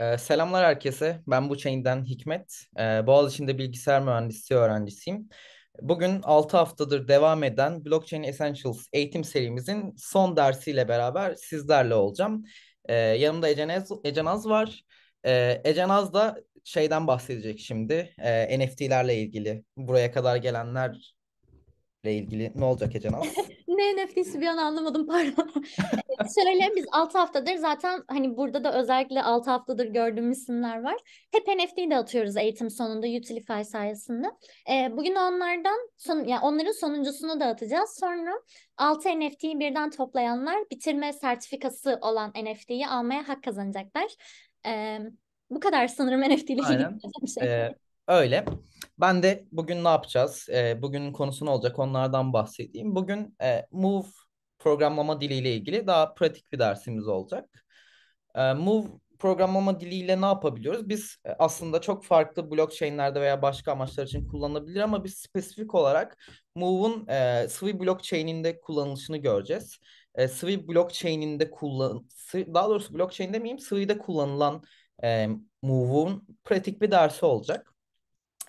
Ee, selamlar herkese. Ben bu Chain'den Hikmet. Ee, Boğaziçi'nde bilgisayar mühendisliği öğrencisiyim. Bugün 6 haftadır devam eden Blockchain Essentials eğitim serimizin son dersiyle beraber sizlerle olacağım. Ee, yanımda Ece Naz var. Ee, Ece Naz da şeyden bahsedecek şimdi. Ee, NFT'lerle ilgili. Buraya kadar gelenlerle ilgili ne olacak Ece Naz? ne NFT'si bir an anlamadım pardon. söyleyeyim ee, biz 6 haftadır zaten hani burada da özellikle 6 haftadır gördüğümüz isimler var. Hep NFT'yi de atıyoruz eğitim sonunda Utilify sayesinde. Ee, bugün onlardan son, yani onların sonuncusunu da atacağız. Sonra 6 NFT'yi birden toplayanlar bitirme sertifikası olan NFT'yi almaya hak kazanacaklar. Ee, bu kadar sanırım NFT ile ilgili şey. Ee, öyle. Ben de bugün ne yapacağız? E, bugünün konusu ne olacak? Onlardan bahsedeyim. Bugün e, Move programlama diliyle ilgili daha pratik bir dersimiz olacak. E, Move programlama diliyle ne yapabiliyoruz? Biz e, aslında çok farklı blockchain'lerde veya başka amaçlar için kullanılabilir ama biz spesifik olarak Move'un e, Swi blockchain'inde kullanılışını göreceğiz. E, Swi blockchain'inde kullan daha doğrusu blockchain'de miyim? Swi'de kullanılan e, Move'un pratik bir dersi olacak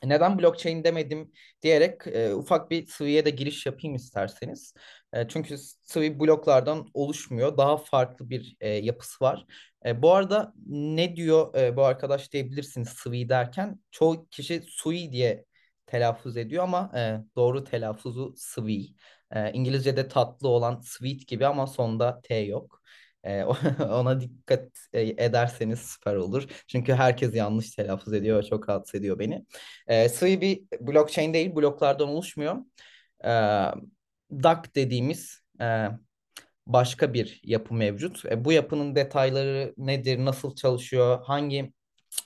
neden blockchain demedim diyerek e, ufak bir sıvıya da giriş yapayım isterseniz. E, çünkü sıvı bloklardan oluşmuyor. Daha farklı bir e, yapısı var. E, bu arada ne diyor e, bu arkadaş diyebilirsiniz sıvı derken. Çoğu kişi sui diye telaffuz ediyor ama e, doğru telaffuzu sıvı. E, İngilizce'de tatlı olan sweet gibi ama sonda T yok. E, ona dikkat ederseniz süper olur. Çünkü herkes yanlış telaffuz ediyor. Çok rahatsız ediyor beni. E, sığ bir blockchain değil. Bloklardan oluşmuyor. E, DAC dediğimiz e, başka bir yapı mevcut. E, bu yapının detayları nedir, nasıl çalışıyor, hangi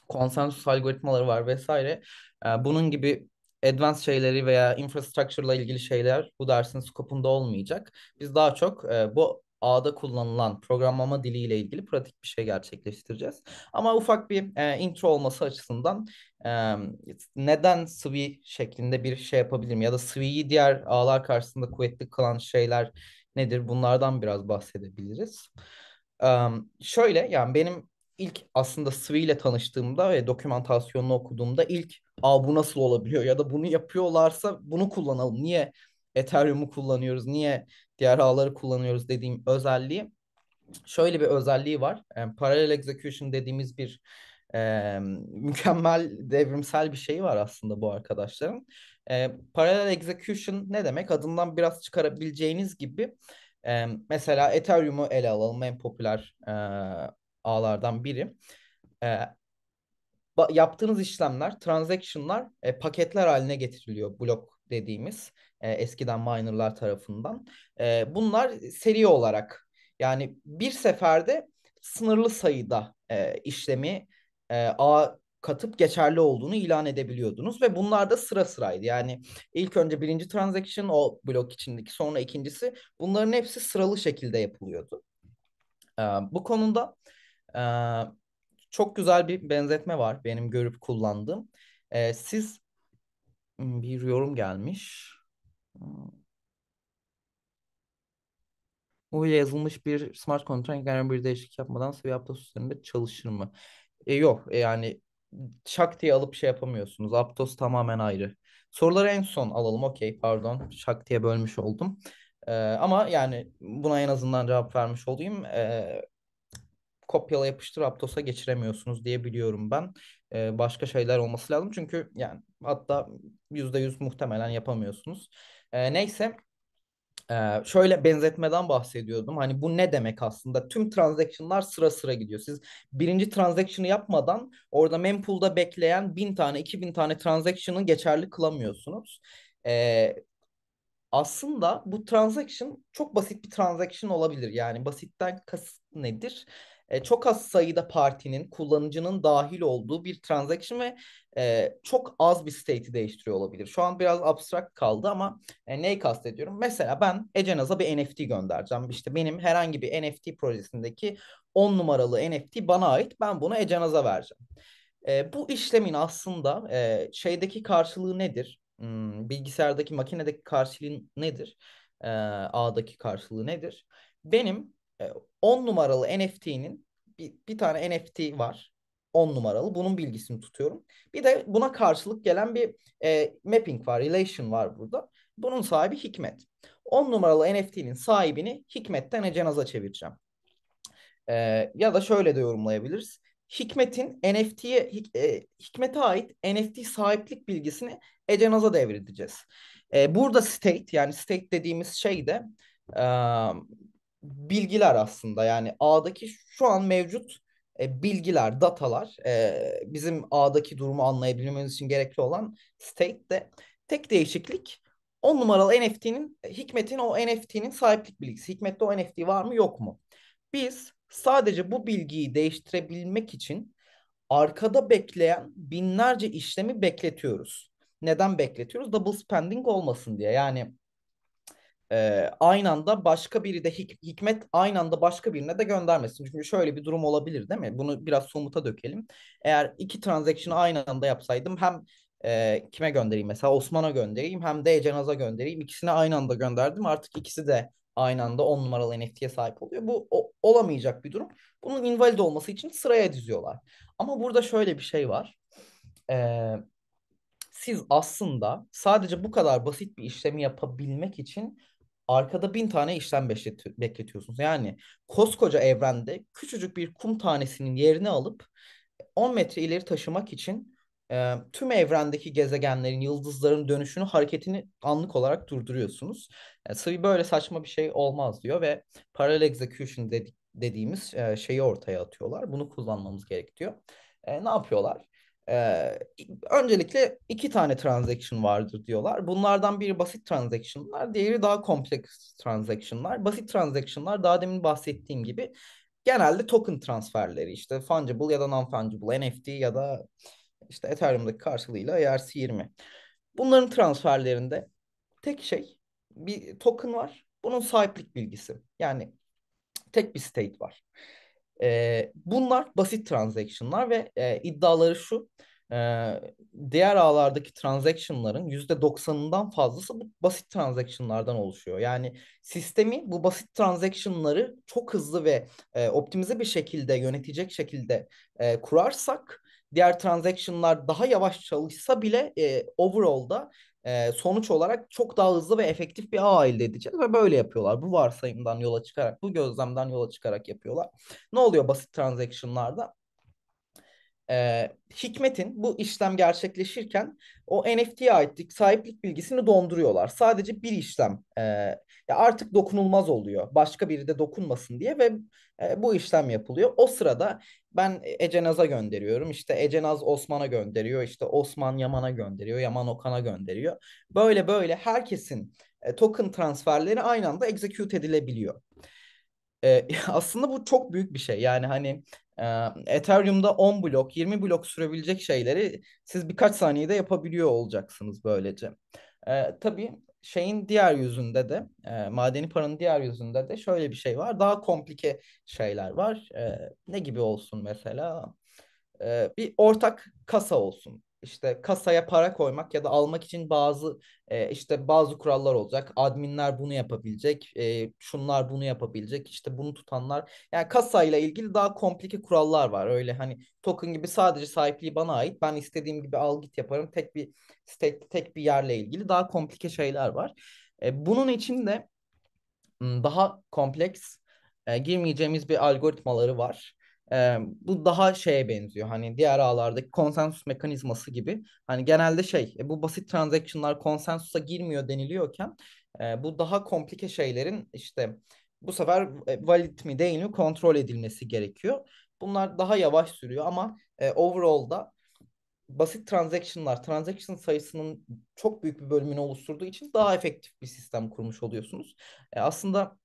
konsensus algoritmaları var vesaire. E, bunun gibi advanced şeyleri veya infrastructure ile ilgili şeyler bu dersin skopunda olmayacak. Biz daha çok e, bu ağda kullanılan programlama diliyle ilgili pratik bir şey gerçekleştireceğiz. Ama ufak bir e, intro olması açısından e, neden Swi şeklinde bir şey yapabilirim ya da Swi'yi diğer ağlar karşısında kuvvetli kalan şeyler nedir? Bunlardan biraz bahsedebiliriz. E, şöyle yani benim ilk aslında Swi ile tanıştığımda ve dokümantasyonunu okuduğumda ilk Aa, bu nasıl olabiliyor ya da bunu yapıyorlarsa bunu kullanalım. Niye Ethereum'u kullanıyoruz? Niye diğer ağları kullanıyoruz dediğim özelliği. Şöyle bir özelliği var. Yani parallel execution dediğimiz bir e, mükemmel devrimsel bir şey var aslında bu arkadaşların. E, parallel execution ne demek? Adından biraz çıkarabileceğiniz gibi e, mesela Ethereum'u ele alalım en popüler e, ağlardan biri. E, yaptığınız işlemler, transaction'lar e, paketler haline getiriliyor blok dediğimiz e, eskiden minerlar tarafından. E, bunlar seri olarak yani bir seferde sınırlı sayıda e, işlemi e, A katıp geçerli olduğunu ilan edebiliyordunuz ve bunlar da sıra sıraydı. Yani ilk önce birinci transaction o blok içindeki sonra ikincisi bunların hepsi sıralı şekilde yapılıyordu. Ee, bu konuda e, çok güzel bir benzetme var benim görüp kullandığım. Ee, siz hmm, bir yorum gelmiş. Uyla yazılmış bir smart contract herhangi bir değişiklik yapmadan seviye Aptos üzerinde çalışır mı? E, yok e, yani şak diye alıp şey yapamıyorsunuz. Aptos tamamen ayrı. Soruları en son alalım. Okey pardon şak diye bölmüş oldum. E, ama yani buna en azından cevap vermiş olayım. E, kopyala yapıştır Aptos'a geçiremiyorsunuz diye biliyorum ben. E, başka şeyler olması lazım. Çünkü yani hatta %100 muhtemelen yapamıyorsunuz. E, neyse ee, şöyle benzetmeden bahsediyordum. Hani bu ne demek aslında? Tüm transaction'lar sıra sıra gidiyor. Siz birinci transaction'ı yapmadan orada mempool'da bekleyen bin tane, iki bin tane transaction'ı geçerli kılamıyorsunuz. Ee, aslında bu transaction çok basit bir transaction olabilir. Yani basitten kasıt nedir? e, çok az sayıda partinin, kullanıcının dahil olduğu bir transaction ve e, çok az bir state'i değiştiriyor olabilir. Şu an biraz abstrakt kaldı ama e, neyi kastediyorum? Mesela ben Ecenaz'a bir NFT göndereceğim. İşte benim herhangi bir NFT projesindeki 10 numaralı NFT bana ait. Ben bunu Ecenaz'a vereceğim. E, bu işlemin aslında e, şeydeki karşılığı nedir? Hmm, bilgisayardaki makinedeki karşılığı nedir? E, ağdaki karşılığı nedir? Benim e, 10 numaralı NFT'nin bir, bir tane NFT var. 10 numaralı. Bunun bilgisini tutuyorum. Bir de buna karşılık gelen bir e, mapping var, relation var burada. Bunun sahibi Hikmet. 10 numaralı NFT'nin sahibini Hikmet'ten Ecenaz'a çevireceğim. E, ya da şöyle de yorumlayabiliriz. Hikmet'in NFT'ye hik, e, Hikmet'e ait NFT sahiplik bilgisini Ecenaz'a devredeceğiz. E, burada state yani state dediğimiz şey de e, bilgiler aslında yani ağdaki şu an mevcut e, bilgiler, datalar e, bizim ağdaki durumu anlayabilmemiz için gerekli olan state de tek değişiklik 10 numaralı NFT'nin e, Hikmet'in o NFT'nin sahiplik bilgisi. Hikmet'te o NFT var mı yok mu? Biz sadece bu bilgiyi değiştirebilmek için arkada bekleyen binlerce işlemi bekletiyoruz. Neden bekletiyoruz? Double spending olmasın diye. Yani e, aynı anda başka biri de hik hikmet aynı anda başka birine de göndermesin. Çünkü şöyle bir durum olabilir değil mi? Bunu biraz somuta dökelim. Eğer iki transaction aynı anda yapsaydım hem e, kime göndereyim mesela Osman'a göndereyim hem de Cenaz'a göndereyim. İkisini aynı anda gönderdim. Artık ikisi de aynı anda on numaralı NFT'ye sahip oluyor. Bu o, olamayacak bir durum. Bunun invalid olması için sıraya diziyorlar. Ama burada şöyle bir şey var. Eee siz aslında sadece bu kadar basit bir işlemi yapabilmek için arkada bin tane işlem bekletiyorsunuz. Yani koskoca evrende küçücük bir kum tanesinin yerini alıp 10 e, metre ileri taşımak için e, tüm evrendeki gezegenlerin, yıldızların dönüşünü, hareketini anlık olarak durduruyorsunuz. Yani e, sıvı böyle saçma bir şey olmaz diyor ve parallel execution dedik, dediğimiz e, şeyi ortaya atıyorlar. Bunu kullanmamız gerek diyor. E, ne yapıyorlar? Ee, öncelikle iki tane transaction vardır diyorlar. Bunlardan biri basit transaction'lar, diğeri daha kompleks transaction'lar. Basit transaction'lar daha demin bahsettiğim gibi genelde token transferleri işte fungible ya da non-fungible NFT ya da işte Ethereum'daki karşılığıyla ERC20. Bunların transferlerinde tek şey bir token var. Bunun sahiplik bilgisi. Yani tek bir state var. E, bunlar basit transaction'lar ve e, iddiaları şu. E, diğer ağlardaki transaction'ların %90'ından fazlası bu basit transaction'lardan oluşuyor. Yani sistemi bu basit transaction'ları çok hızlı ve e, optimize bir şekilde yönetecek şekilde e, kurarsak diğer transaction'lar daha yavaş çalışsa bile e, overall'da sonuç olarak çok daha hızlı ve efektif bir ağ elde edeceğiz ve böyle yapıyorlar. Bu varsayımdan yola çıkarak, bu gözlemden yola çıkarak yapıyorlar. Ne oluyor basit transaction'larda? E, Hikmet'in bu işlem gerçekleşirken o NFT'ye aitlik sahiplik bilgisini donduruyorlar. Sadece bir işlem e, ya artık dokunulmaz oluyor. Başka biri de dokunmasın diye ve e, bu işlem yapılıyor. O sırada ben Ecenaz'a gönderiyorum. İşte Ecenaz Osman'a gönderiyor. İşte Osman Yaman'a gönderiyor. Yaman Okan'a gönderiyor. Böyle böyle herkesin e, token transferleri aynı anda execute edilebiliyor. E, aslında bu çok büyük bir şey. Yani hani e, Ethereum'da 10 blok, 20 blok sürebilecek şeyleri siz birkaç saniyede yapabiliyor olacaksınız böylece. E, tabii şeyin diğer yüzünde de e, madeni paranın diğer yüzünde de şöyle bir şey var. Daha komplike şeyler var. E, ne gibi olsun mesela? E, bir ortak kasa olsun işte kasaya para koymak ya da almak için bazı e, işte bazı kurallar olacak. Adminler bunu yapabilecek, e, şunlar bunu yapabilecek, işte bunu tutanlar. Yani kasayla ilgili daha komplike kurallar var. Öyle hani token gibi sadece sahipliği bana ait. Ben istediğim gibi al git yaparım. Tek bir tek, tek bir yerle ilgili daha komplike şeyler var. E, bunun için de hmm, daha kompleks e, girmeyeceğimiz bir algoritmaları var. E, bu daha şeye benziyor hani diğer ağlardaki konsensus mekanizması gibi. Hani genelde şey e, bu basit transaction'lar konsensusa girmiyor deniliyorken e, bu daha komplike şeylerin işte bu sefer e, valid mi değil mi kontrol edilmesi gerekiyor. Bunlar daha yavaş sürüyor ama e, overall'da basit transaction'lar, transaction sayısının çok büyük bir bölümünü oluşturduğu için daha efektif bir sistem kurmuş oluyorsunuz. E, aslında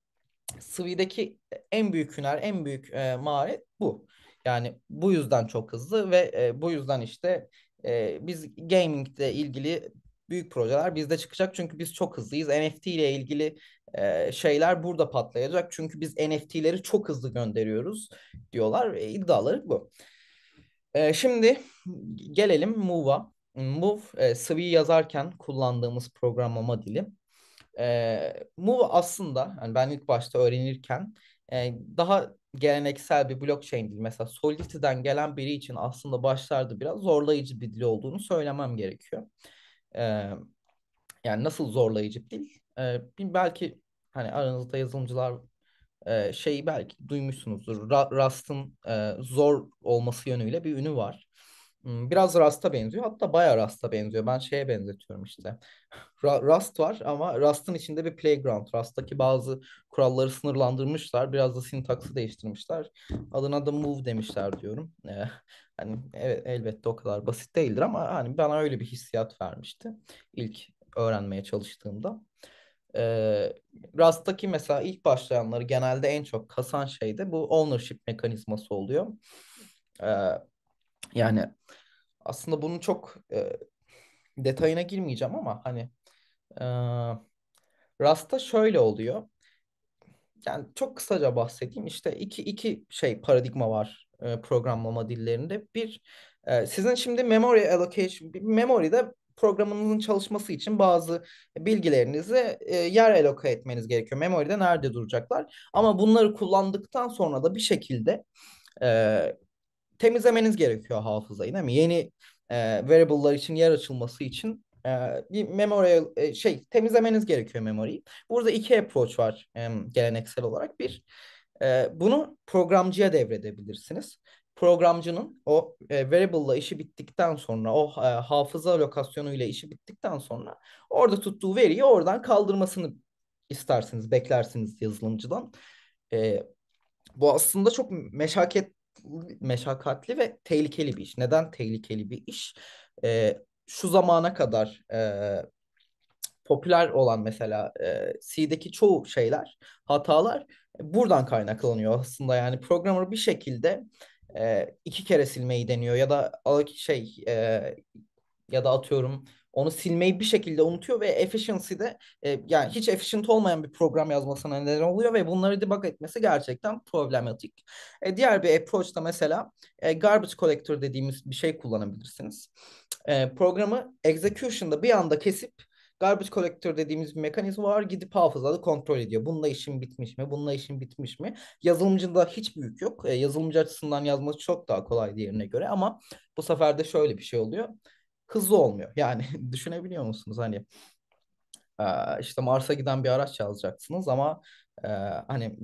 Swi'deki en büyük hüner, en büyük e, maharet bu. Yani bu yüzden çok hızlı ve e, bu yüzden işte e, biz gamingle ilgili büyük projeler bizde çıkacak çünkü biz çok hızlıyız. NFT ile ilgili e, şeyler burada patlayacak çünkü biz NFT'leri çok hızlı gönderiyoruz diyorlar. E, iddiaları bu. E, şimdi gelelim Move'a. Move, e, Svi yazarken kullandığımız programlama dili. E, Move aslında, yani ben ilk başta öğrenirken e, daha geleneksel bir blockchain dili mesela Solidity'den gelen biri için aslında başlarda biraz zorlayıcı bir dil olduğunu söylemem gerekiyor. Ee, yani nasıl zorlayıcı bir dil? Ee, belki hani aranızda yazılımcılar e, şeyi belki duymuşsunuzdur. Rust'ın e, zor olması yönüyle bir ünü var. Hmm, biraz Rast'a benziyor. Hatta bayağı Rast'a benziyor. Ben şeye benzetiyorum işte. Rast var ama Rast'ın içinde bir playground. Rast'taki bazı kuralları sınırlandırmışlar. Biraz da sintaksı değiştirmişler. Adına da move demişler diyorum. Ee, hani evet, elbette o kadar basit değildir ama hani bana öyle bir hissiyat vermişti. ilk öğrenmeye çalıştığımda. Ee, Rust'taki mesela ilk başlayanları genelde en çok kasan şey de bu ownership mekanizması oluyor. Ee, yani aslında bunun çok e, detayına girmeyeceğim ama hani e, Rasta şöyle oluyor. Yani çok kısaca bahsedeyim. İşte iki, iki şey paradigma var e, programlama dillerinde. Bir e, sizin şimdi memory allocation, memory'de programınızın çalışması için bazı bilgilerinizi e, yer eloke etmeniz gerekiyor. Memory'de nerede duracaklar. Ama bunları kullandıktan sonra da bir şekilde e, temizlemeniz gerekiyor hafızayı değil mi? Yeni e, variable'lar için yer açılması için e, bir memory e, şey temizlemeniz gerekiyor memoriyi. Burada iki approach var e, geleneksel olarak. Bir e, bunu programcıya devredebilirsiniz. Programcının o e, variable'la işi bittikten sonra o e, hafıza lokasyonu ile işi bittikten sonra orada tuttuğu veriyi oradan kaldırmasını istersiniz, beklersiniz yazılımcıdan. E, bu aslında çok meşakkatli meşakkatli ve tehlikeli bir iş. Neden tehlikeli bir iş? E, şu zamana kadar e, popüler olan mesela e, C'deki çoğu şeyler, hatalar buradan kaynaklanıyor aslında. Yani programı bir şekilde e, iki kere silmeyi deniyor ya da şey e, ya da atıyorum onu silmeyi bir şekilde unutuyor ve efficiency de e, yani hiç efficient olmayan bir program yazmasına neden oluyor ve bunları debug etmesi gerçekten problematik. E, diğer bir approach da mesela e, garbage collector dediğimiz bir şey kullanabilirsiniz. E, programı execution'da bir anda kesip garbage collector dediğimiz bir mekanizma var. Gidip hafızada kontrol ediyor. Bununla işim bitmiş mi? Bununla işim bitmiş mi? Yazılımcında hiç büyük yok. E, yazılımcı açısından yazması çok daha kolay diğerine göre ama bu sefer de şöyle bir şey oluyor hızlı olmuyor. Yani düşünebiliyor musunuz hani işte Mars'a giden bir araç çalacaksınız ama hani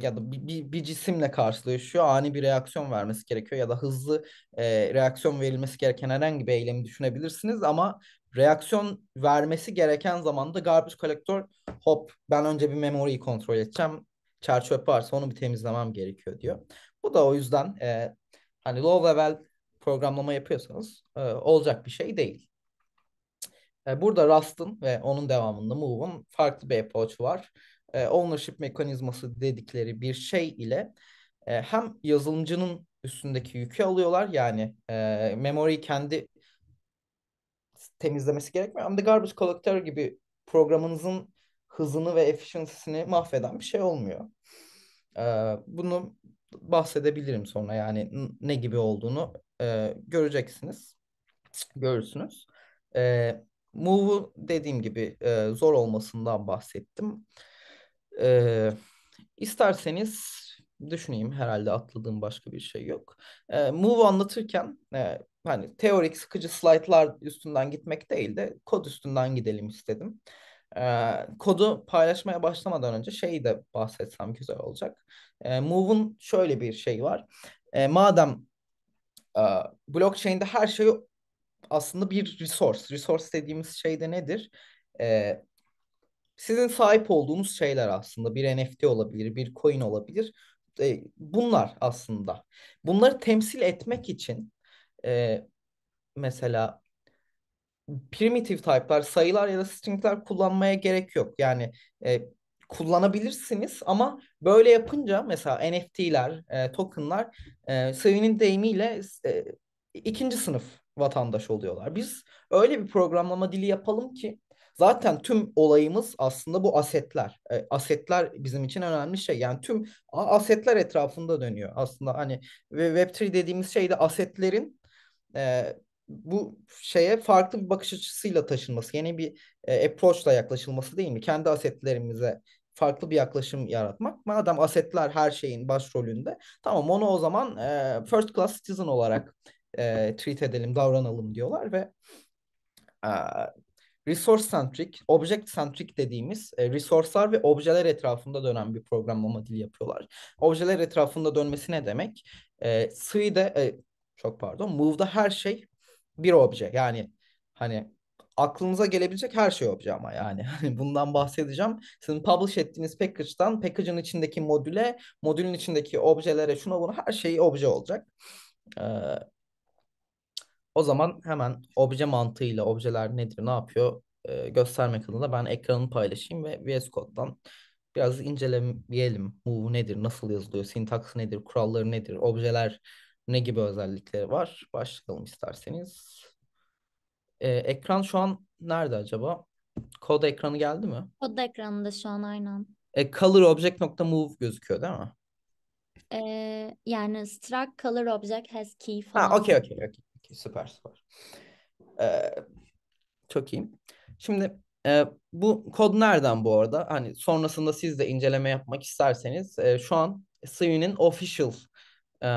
ya da bir, bir, bir cisimle karşılaşıyor ani bir reaksiyon vermesi gerekiyor ya da hızlı e, reaksiyon verilmesi gereken herhangi bir eylemi düşünebilirsiniz ama reaksiyon vermesi gereken zamanda garbage collector hop ben önce bir memoriyi kontrol edeceğim çerçöp varsa onu bir temizlemem gerekiyor diyor. Bu da o yüzden e, hani low level programlama yapıyorsanız e, olacak bir şey değil. E, burada Rust'ın ve onun devamında Move'un farklı bir approach'u var. E, ownership mekanizması dedikleri bir şey ile e, hem yazılımcının üstündeki yükü alıyorlar yani e, memory kendi temizlemesi gerekmiyor. Hem de garbage collector gibi programınızın hızını ve efficiency'sini mahveden bir şey olmuyor. Ee, bunu bahsedebilirim sonra yani ne gibi olduğunu e, göreceksiniz. Görürsünüz. E, Move'u dediğim gibi e, zor olmasından bahsettim. E, isterseniz düşüneyim herhalde atladığım başka bir şey yok. E, Move anlatırken e, hani teorik sıkıcı slaytlar üstünden gitmek değil de kod üstünden gidelim istedim. E, kodu paylaşmaya başlamadan önce şeyi de bahsetsem güzel olacak. E, Move'un şöyle bir şey var. E, madem blockchain'de her şey aslında bir resource. Resource dediğimiz şey de nedir? Ee, sizin sahip olduğunuz şeyler aslında. Bir NFT olabilir, bir coin olabilir. Ee, bunlar aslında. Bunları temsil etmek için e, mesela primitive type'lar, sayılar ya da string'ler kullanmaya gerek yok. Yani e, kullanabilirsiniz ama böyle yapınca mesela NFT'ler, e, token'lar e, Sevin'in deyimiyle e, ikinci sınıf vatandaş oluyorlar. Biz öyle bir programlama dili yapalım ki zaten tüm olayımız aslında bu asetler. E, asetler bizim için önemli şey. Yani tüm asetler etrafında dönüyor. Aslında hani Web3 dediğimiz şey de asetlerin e, bu şeye farklı bir bakış açısıyla taşınması, yeni bir e, approach'la yaklaşılması değil mi? Kendi asetlerimize farklı bir yaklaşım yaratmak. Madem asetler her şeyin başrolünde tamam onu o zaman e, first class citizen olarak e, treat edelim, davranalım diyorlar ve e, resource centric, object centric dediğimiz e, resource'lar ve objeler etrafında dönen bir programlama dili yapıyorlar. Objeler etrafında dönmesi ne demek? E, C'de, e, çok pardon, Move'da her şey bir obje. Yani hani aklınıza gelebilecek her şey yapacağım ama yani. Hani bundan bahsedeceğim. Sizin publish ettiğiniz package'dan package'ın içindeki modüle, modülün içindeki objelere, şuna buna her şey obje olacak. Ee, o zaman hemen obje mantığıyla objeler nedir, ne yapıyor e, göstermek adına ben ekranı paylaşayım ve VS Code'dan biraz inceleyelim. Bu nedir, nasıl yazılıyor, sintaks nedir, kuralları nedir, objeler ne gibi özellikleri var? Başlayalım isterseniz. Ee, ekran şu an nerede acaba? Kod ekranı geldi mi? Kod ekranında şu an aynen. E, color .move gözüküyor değil mi? Ee, yani struct color object has key falan. Ha okey okey okey. Okey, Süper süper. Ee, çok iyi. Şimdi e, bu kod nereden bu arada? Hani sonrasında siz de inceleme yapmak isterseniz e, şu an Swimm'in official e,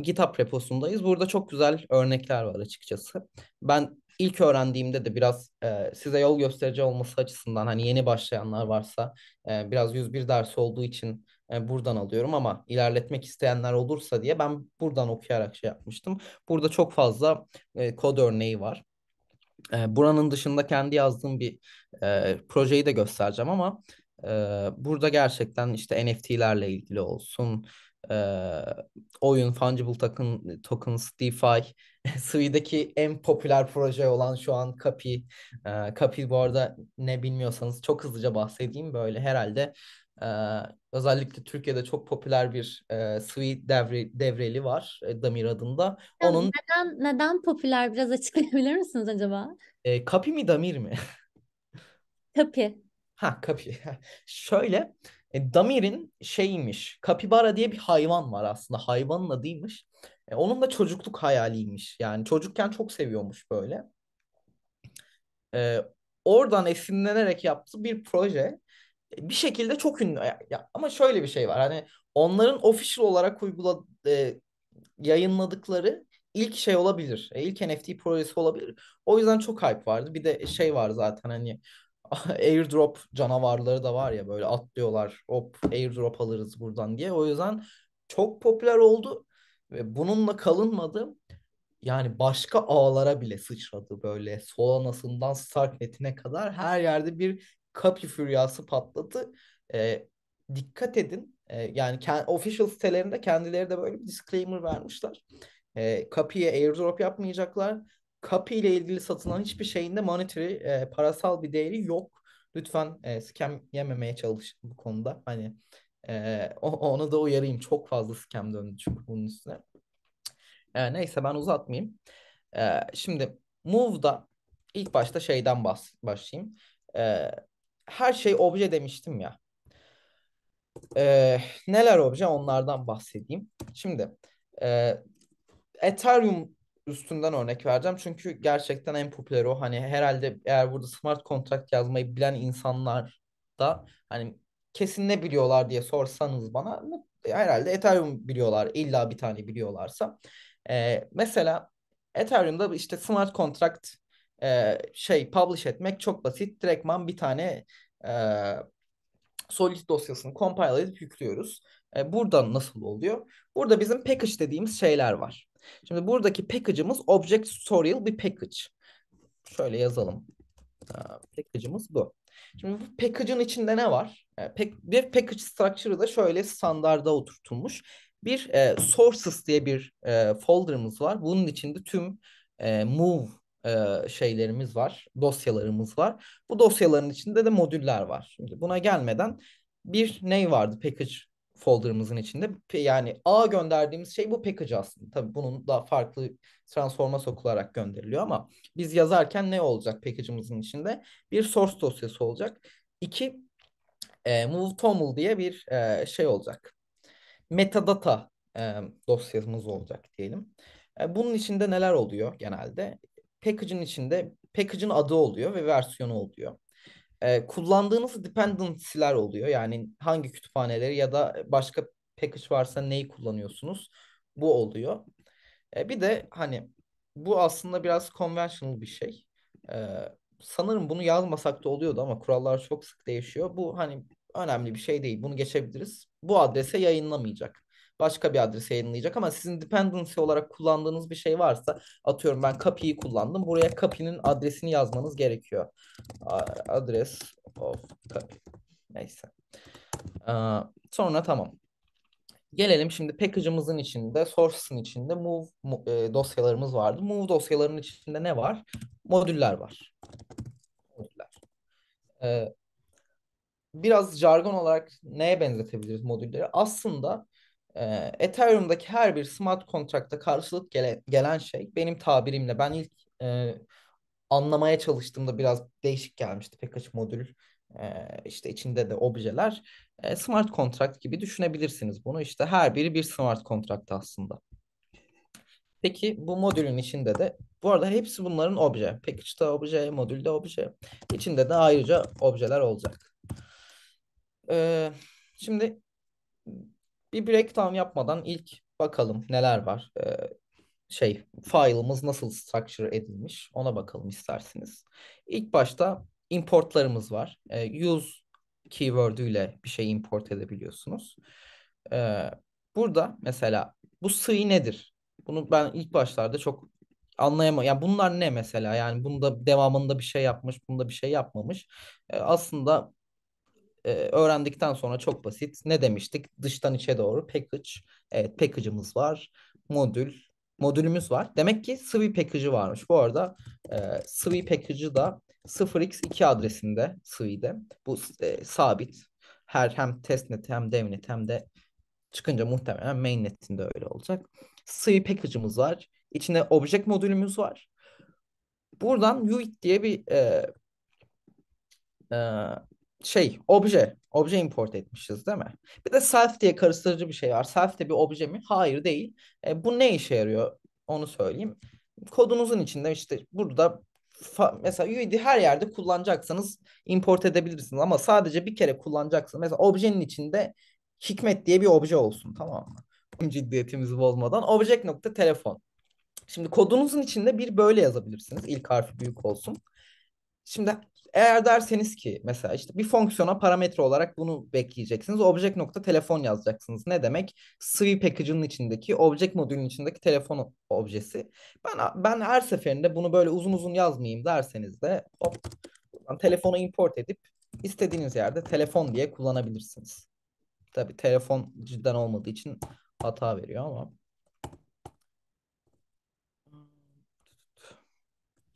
GitHub reposundayız. Burada çok güzel örnekler var açıkçası. Ben ilk öğrendiğimde de biraz e, size yol gösterici olması açısından hani yeni başlayanlar varsa e, biraz 101 dersi olduğu için e, buradan alıyorum ama ilerletmek isteyenler olursa diye ben buradan okuyarak şey yapmıştım. Burada çok fazla e, kod örneği var. E, buranın dışında kendi yazdığım bir e, projeyi de göstereceğim ama e, burada gerçekten işte NFT'lerle ilgili olsun, e, oyun, fungible token, tokens, DeFi, Sui'deki en popüler proje olan şu an Kapi. E, Kapi bu arada ne bilmiyorsanız çok hızlıca bahsedeyim böyle herhalde e, özellikle Türkiye'de çok popüler bir e, Sui devre, devreli var e, Damir adında. Yani Onun neden neden popüler biraz açıklayabilir misiniz acaba? E, Kapi mi Damir mi? Kapi. Ha Kapi. Şöyle e, Damir'in şeymiş. Kapibara diye bir hayvan var aslında. Hayvanın adıymış. E, onun da çocukluk hayaliymiş. Yani çocukken çok seviyormuş böyle. E, oradan esinlenerek yaptığı bir proje. E, bir şekilde çok ünlü. Ya, ya, ama şöyle bir şey var. Hani onların official olarak uygula e, yayınladıkları ilk şey olabilir. E, ilk NFT projesi olabilir. O yüzden çok hype vardı. Bir de şey var zaten hani airdrop canavarları da var ya böyle atlıyorlar hop airdrop alırız buradan diye. O yüzden çok popüler oldu ve bununla kalınmadı. Yani başka ağlara bile sıçradı böyle Solana'sından Starknet'ine kadar her yerde bir kapi füryası patladı. E, dikkat edin e, yani kend, official sitelerinde kendileri de böyle bir disclaimer vermişler. E, Kapi'ye airdrop yapmayacaklar Kapi ile ilgili satılan hiçbir şeyinde de monetary, e, parasal bir değeri yok. Lütfen e, scam yememeye çalışın bu konuda. Hani e, onu da uyarayım. Çok fazla scam döndü çünkü bunun üstüne. E, neyse ben uzatmayayım. E, şimdi Move'da ilk başta şeyden bahs- başlayayım. E, her şey obje demiştim ya. E, neler obje onlardan bahsedeyim. Şimdi e, Ethereum üstünden örnek vereceğim. Çünkü gerçekten en popüler o. Hani herhalde eğer burada smart kontrakt yazmayı bilen insanlar da hani kesin ne biliyorlar diye sorsanız bana herhalde Ethereum biliyorlar. İlla bir tane biliyorlarsa. Ee, mesela Ethereum'da işte smart kontrakt e, şey publish etmek çok basit. Direktman bir tane e, solid dosyasını compile edip yüklüyoruz. E, buradan nasıl oluyor? Burada bizim package dediğimiz şeyler var. Şimdi buradaki package'ımız object soril bir package. Şöyle yazalım. Package'ımız bu. Şimdi bu package'ın içinde ne var? E, bir package structure'ı da şöyle standarda oturtulmuş. Bir e, sources diye bir e, folder'ımız var. Bunun içinde tüm e, move e, şeylerimiz var, dosyalarımız var. Bu dosyaların içinde de modüller var. Şimdi buna gelmeden bir ney vardı package folder'ımızın içinde. Yani A gönderdiğimiz şey bu package aslında. Tabii bunun daha farklı transforma sokularak gönderiliyor ama biz yazarken ne olacak package'ımızın içinde? Bir source dosyası olacak. İki e, move toml diye bir e, şey olacak. Metadata e, dosyamız olacak diyelim. E, bunun içinde neler oluyor genelde? Package'ın içinde package'ın adı oluyor ve versiyonu oluyor e, kullandığınız dependency'ler oluyor. Yani hangi kütüphaneleri ya da başka package varsa neyi kullanıyorsunuz? Bu oluyor. E, bir de hani bu aslında biraz conventional bir şey. E, sanırım bunu yazmasak da oluyordu ama kurallar çok sık değişiyor. Bu hani önemli bir şey değil. Bunu geçebiliriz. Bu adrese yayınlamayacak başka bir adres yayınlayacak ama sizin dependency olarak kullandığınız bir şey varsa atıyorum ben copy'yi kullandım. Buraya copy'nin adresini yazmanız gerekiyor. Adres of copy. Neyse. Ee, sonra tamam. Gelelim şimdi package'ımızın içinde, source'ın içinde move e, dosyalarımız vardı. Move dosyalarının içinde ne var? Modüller var. Modüller. Ee, biraz jargon olarak neye benzetebiliriz modülleri? Aslında e, Ethereum'daki her bir smart kontrakta karşılık gele, gelen şey benim tabirimle ben ilk e, anlamaya çalıştığımda biraz değişik gelmişti pek kaç modül e, işte içinde de objeler e, smart kontrakt gibi düşünebilirsiniz bunu işte her biri bir smart kontrakt aslında. Peki bu modülün içinde de bu arada hepsi bunların obje. Package'da obje, modülde obje. İçinde de ayrıca objeler olacak. Ee, şimdi bir breakdown yapmadan ilk bakalım neler var. Ee, şey file'ımız nasıl structure edilmiş ona bakalım isterseniz. İlk başta importlarımız var. Ee, use ile bir şey import edebiliyorsunuz. Ee, burada mesela bu sığ nedir? Bunu ben ilk başlarda çok anlayamam. Yani bunlar ne mesela? Yani bunda devamında bir şey yapmış, bunda bir şey yapmamış. Ee, aslında e, öğrendikten sonra çok basit. Ne demiştik? Dıştan içe doğru package. Evet package'ımız var. Modül. Modülümüz var. Demek ki sıvı package'ı varmış. Bu arada e, Swift package'ı da 0x2 adresinde Swift'de. Bu e, sabit. Her hem testnet hem devnet hem de çıkınca muhtemelen mainnet'in de öyle olacak. Sıvı package'ımız var. İçinde object modülümüz var. Buradan UID diye bir e, e şey obje. Obje import etmişiz değil mi? Bir de self diye karıştırıcı bir şey var. Self de bir obje mi? Hayır değil. E, bu ne işe yarıyor? Onu söyleyeyim. Kodunuzun içinde işte burada mesela UID her yerde kullanacaksanız import edebilirsiniz ama sadece bir kere kullanacaksınız. Mesela objenin içinde hikmet diye bir obje olsun tamam mı? Ciddiyetimizi bozmadan object nokta telefon. Şimdi kodunuzun içinde bir böyle yazabilirsiniz. İlk harfi büyük olsun. Şimdi eğer derseniz ki mesela işte bir fonksiyona parametre olarak bunu bekleyeceksiniz. Object nokta telefon yazacaksınız. Ne demek? Swi package'ın içindeki object modülün içindeki telefon objesi. Ben ben her seferinde bunu böyle uzun uzun yazmayayım derseniz de hop buradan telefonu import edip istediğiniz yerde telefon diye kullanabilirsiniz. Tabi telefon cidden olmadığı için hata veriyor ama.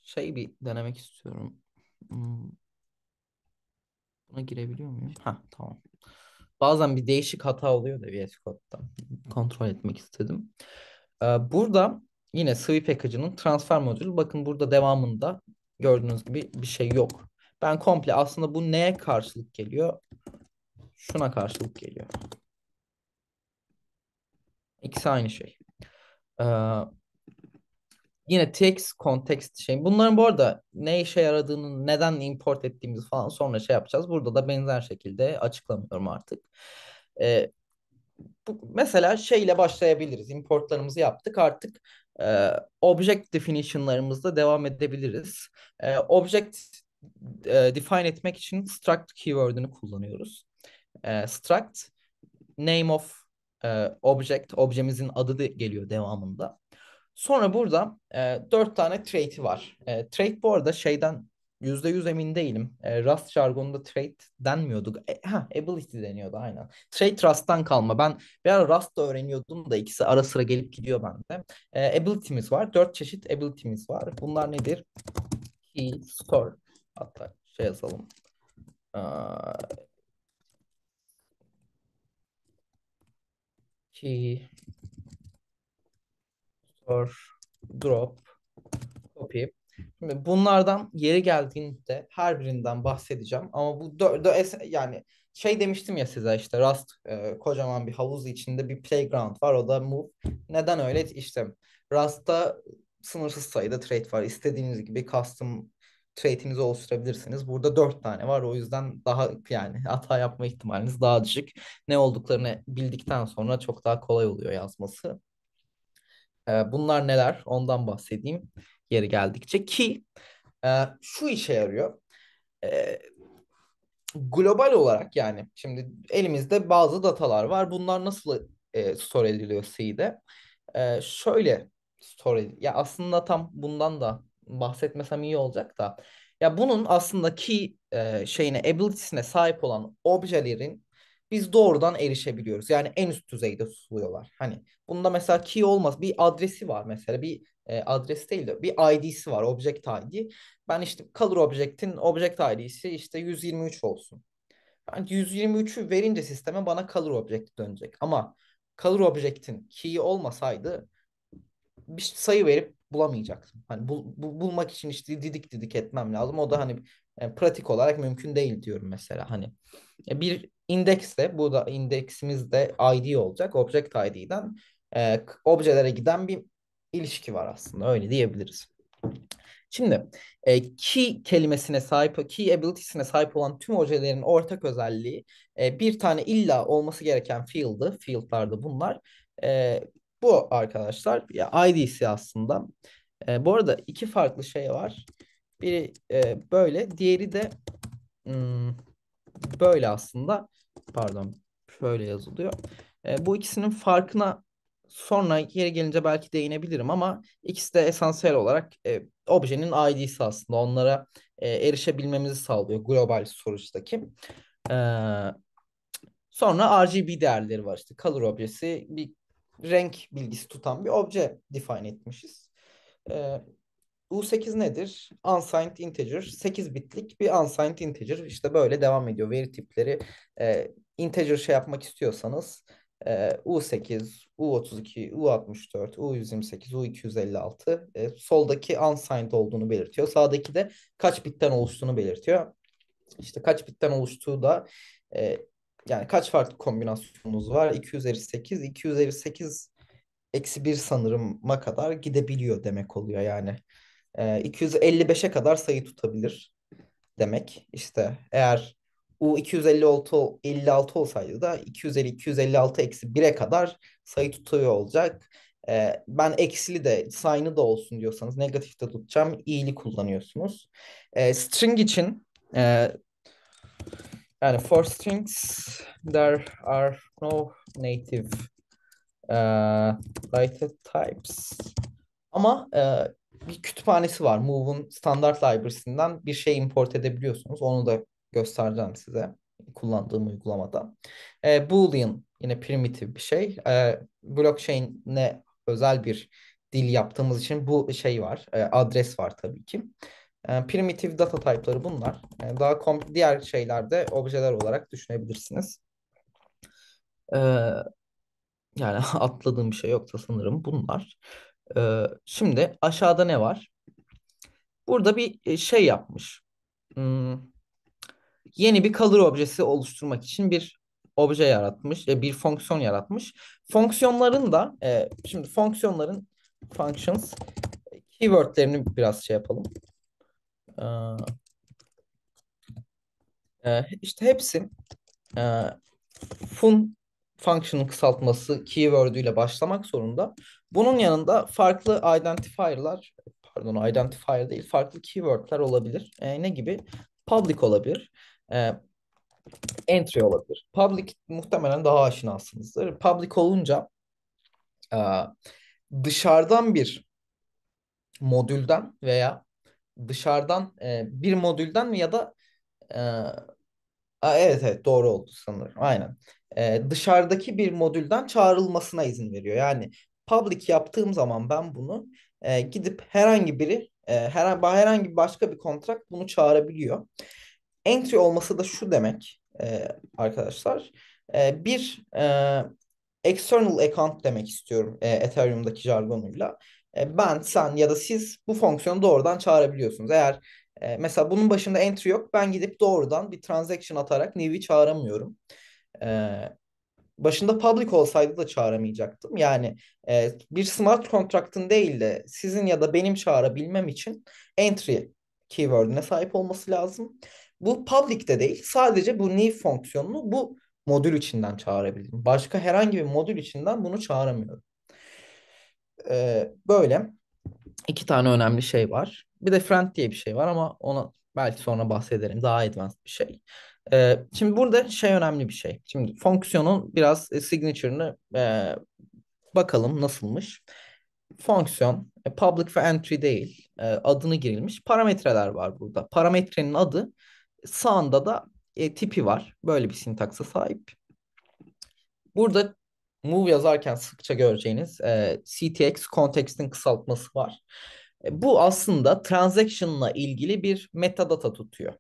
Şey bir denemek istiyorum. Hmm. Buna girebiliyor muyum? Ha tamam. Bazen bir değişik hata oluyor da VS Code'da. Kontrol etmek istedim. Ee, burada yine Swift package'ının transfer modülü. Bakın burada devamında gördüğünüz gibi bir şey yok. Ben komple aslında bu neye karşılık geliyor? Şuna karşılık geliyor. İkisi aynı şey. Ee, yine text context şey. Bunların bu arada ne işe yaradığını, neden import ettiğimizi falan sonra şey yapacağız. Burada da benzer şekilde açıklamıyorum artık. Ee, bu, mesela şeyle başlayabiliriz. Importlarımızı yaptık. Artık e, object definition'larımızda devam edebiliriz. E, object e, define etmek için struct keyword'ünü kullanıyoruz. E, struct name of e, object, objemizin adı de geliyor devamında. Sonra burada e, 4 tane trade'i var. E, trade bu arada şeyden %100 emin değilim. E, Rust jargonunda trade denmiyorduk. E, ha, ability deniyordu aynen. Trade Rust'tan kalma. Ben bir ara da öğreniyordum da ikisi ara sıra gelip gidiyor bende. E, ability'miz var. 4 çeşit ability'miz var. Bunlar nedir? Key, score. Hatta şey yazalım. Ee, key, paper, drop, copy. Şimdi bunlardan yeri geldiğinde her birinden bahsedeceğim. Ama bu dö- dö- yani şey demiştim ya size işte Rust e, kocaman bir havuz içinde bir playground var. O da move. Neden öyle? İşte Rust'ta sınırsız sayıda trade var. İstediğiniz gibi custom trade'inizi oluşturabilirsiniz. Burada dört tane var. O yüzden daha yani hata yapma ihtimaliniz daha düşük. Ne olduklarını bildikten sonra çok daha kolay oluyor yazması. Ee, bunlar neler? Ondan bahsedeyim yeri geldikçe ki e, şu işe yarıyor. Ee, global olarak yani şimdi elimizde bazı datalar var. Bunlar nasıl e, store ediliyor C'de? Ee, şöyle store ya aslında tam bundan da bahsetmesem iyi olacak da ya bunun aslında key e, şeyine ability'sine sahip olan objelerin biz doğrudan erişebiliyoruz. Yani en üst düzeyde tutuluyorlar. Hani bunda mesela key olmaz. Bir adresi var mesela. Bir e, adres değil de bir ID'si var. Object ID. Ben işte color object'in object ID'si işte 123 olsun. Ben 123'ü verince sisteme bana color object dönecek. Ama color object'in key olmasaydı bir sayı verip bulamayacaktım. Hani bul, bu, bulmak için işte didik didik etmem lazım. O da hani e, pratik olarak mümkün değil diyorum mesela. Hani e, bir index de bu da indeksimiz de ID olacak. Object ID'den e, objelere giden bir ilişki var aslında öyle diyebiliriz. Şimdi e, key kelimesine sahip, key ability'sine sahip olan tüm objelerin ortak özelliği e, bir tane illa olması gereken field'ı, field'larda bunlar. E, bu arkadaşlar ya ID'si aslında. E, bu arada iki farklı şey var. Biri e, böyle, diğeri de hmm, böyle aslında pardon şöyle yazılıyor. E, bu ikisinin farkına sonra yeri gelince belki değinebilirim ama ikisi de esansiyel olarak e, objenin ID'si aslında onlara e, erişebilmemizi sağlıyor global sonuçtaki. E, sonra RGB değerleri var işte color objesi bir renk bilgisi tutan bir obje define etmişiz. E, U8 nedir? Unsigned integer. 8 bitlik bir unsigned integer. İşte böyle devam ediyor. Veri tipleri e, integer şey yapmak istiyorsanız e, U8, U32, U64, U128, U256 e, soldaki unsigned olduğunu belirtiyor. Sağdaki de kaç bitten oluştuğunu belirtiyor. İşte kaç bitten oluştuğu da e, yani kaç farklı kombinasyonumuz var? 258, 258 8, 2 üzeri 8 eksi 1 sanırıma kadar gidebiliyor demek oluyor yani. 255'e ee, kadar sayı tutabilir demek. İşte eğer U 256 56 olsaydı da 250 256 eksi 1'e kadar sayı tutuyor olacak. E, ben eksili de sign'ı da olsun diyorsanız negatif de tutacağım. iyili kullanıyorsunuz. E, string için e, yani for strings there are no native uh, e, related types. Ama e, bir kütüphanesi var. Move'un standart library'sinden bir şey import edebiliyorsunuz. Onu da göstereceğim size kullandığım uygulamada. E, Boolean yine primitif bir şey. E, blockchain'e özel bir dil yaptığımız için bu şey var. E, adres var tabii ki. E, primitif data type'ları bunlar. E, daha komp diğer şeylerde objeler olarak düşünebilirsiniz. E, yani atladığım bir şey yoksa sanırım bunlar. Ee, şimdi aşağıda ne var? Burada bir e, şey yapmış. Hmm, yeni bir kalır objesi oluşturmak için bir obje yaratmış, e, bir fonksiyon yaratmış. Fonksiyonların da, e, şimdi fonksiyonların functions keywordlerini biraz şey yapalım. Ee, işte hepsi fun function'ın kısaltması ile başlamak zorunda. Bunun yanında farklı identifier'lar, pardon identifier değil, farklı keyword'ler olabilir. E, ne gibi? Public olabilir. E, entry olabilir. Public muhtemelen daha aşinasınızdır. Public olunca e, dışarıdan bir modülden veya dışarıdan e, bir modülden ya da e, a, evet evet doğru oldu sanırım. Aynen. E, dışarıdaki bir modülden çağrılmasına izin veriyor. Yani public yaptığım zaman ben bunu e, gidip herhangi biri e, her, herhangi başka bir kontrat bunu çağırabiliyor. Entry olması da şu demek e, arkadaşlar. E, bir e, external account demek istiyorum e, Ethereum'daki jargonuyla. E, ben, sen ya da siz bu fonksiyonu doğrudan çağırabiliyorsunuz. Eğer e, mesela bunun başında entry yok ben gidip doğrudan bir transaction atarak nevi çağıramıyorum. E, başında public olsaydı da çağıramayacaktım. Yani e, bir smart contract'ın değil de sizin ya da benim çağırabilmem için entry keyword'üne sahip olması lazım. Bu public de değil. Sadece bu new fonksiyonunu bu modül içinden çağırabilirim. Başka herhangi bir modül içinden bunu çağıramıyorum. Ee, böyle iki tane önemli şey var. Bir de friend diye bir şey var ama ona belki sonra bahsederim. Daha advanced bir şey. Ee, şimdi burada şey önemli bir şey. Şimdi fonksiyonun biraz e, signature'ını e, bakalım nasılmış. Fonksiyon e, public for entry değil. adını girilmiş. Parametreler var burada. Parametrenin adı sağında da tipi var. Böyle bir sintaksa sahip. Burada move yazarken sıkça göreceğiniz CTX context'in kısaltması var. bu aslında transaction'la ilgili bir metadata tutuyor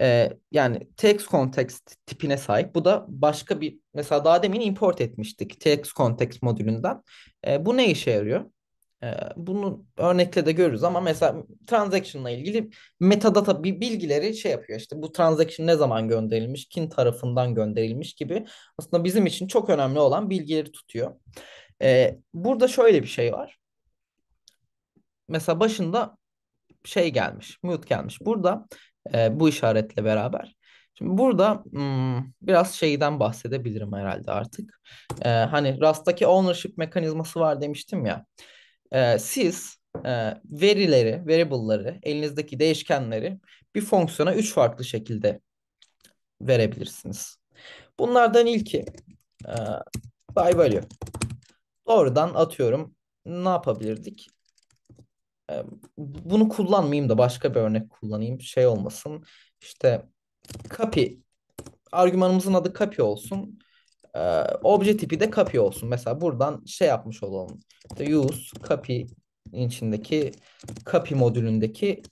e, yani text context tipine sahip. Bu da başka bir mesela daha demin import etmiştik text context modülünden. E, bu ne işe yarıyor? E, bunu örnekle de görürüz ama mesela transaction'la ilgili metadata bilgileri şey yapıyor işte bu transaction ne zaman gönderilmiş, kim tarafından gönderilmiş gibi aslında bizim için çok önemli olan bilgileri tutuyor. E, burada şöyle bir şey var. Mesela başında şey gelmiş, mute gelmiş. Burada e, bu işaretle beraber. Şimdi burada hmm, biraz şeyden bahsedebilirim herhalde artık. E, hani Rust'taki ownership mekanizması var demiştim ya. E, siz e, verileri, variable'ları, elinizdeki değişkenleri bir fonksiyona üç farklı şekilde verebilirsiniz. Bunlardan ilki e, by value. Doğrudan atıyorum ne yapabilirdik? Ee, bunu kullanmayayım da başka bir örnek kullanayım. Şey olmasın. İşte copy argümanımızın adı copy olsun. Ee, obje tipi de copy olsun. Mesela buradan şey yapmış olalım. İşte use copy içindeki copy modülündeki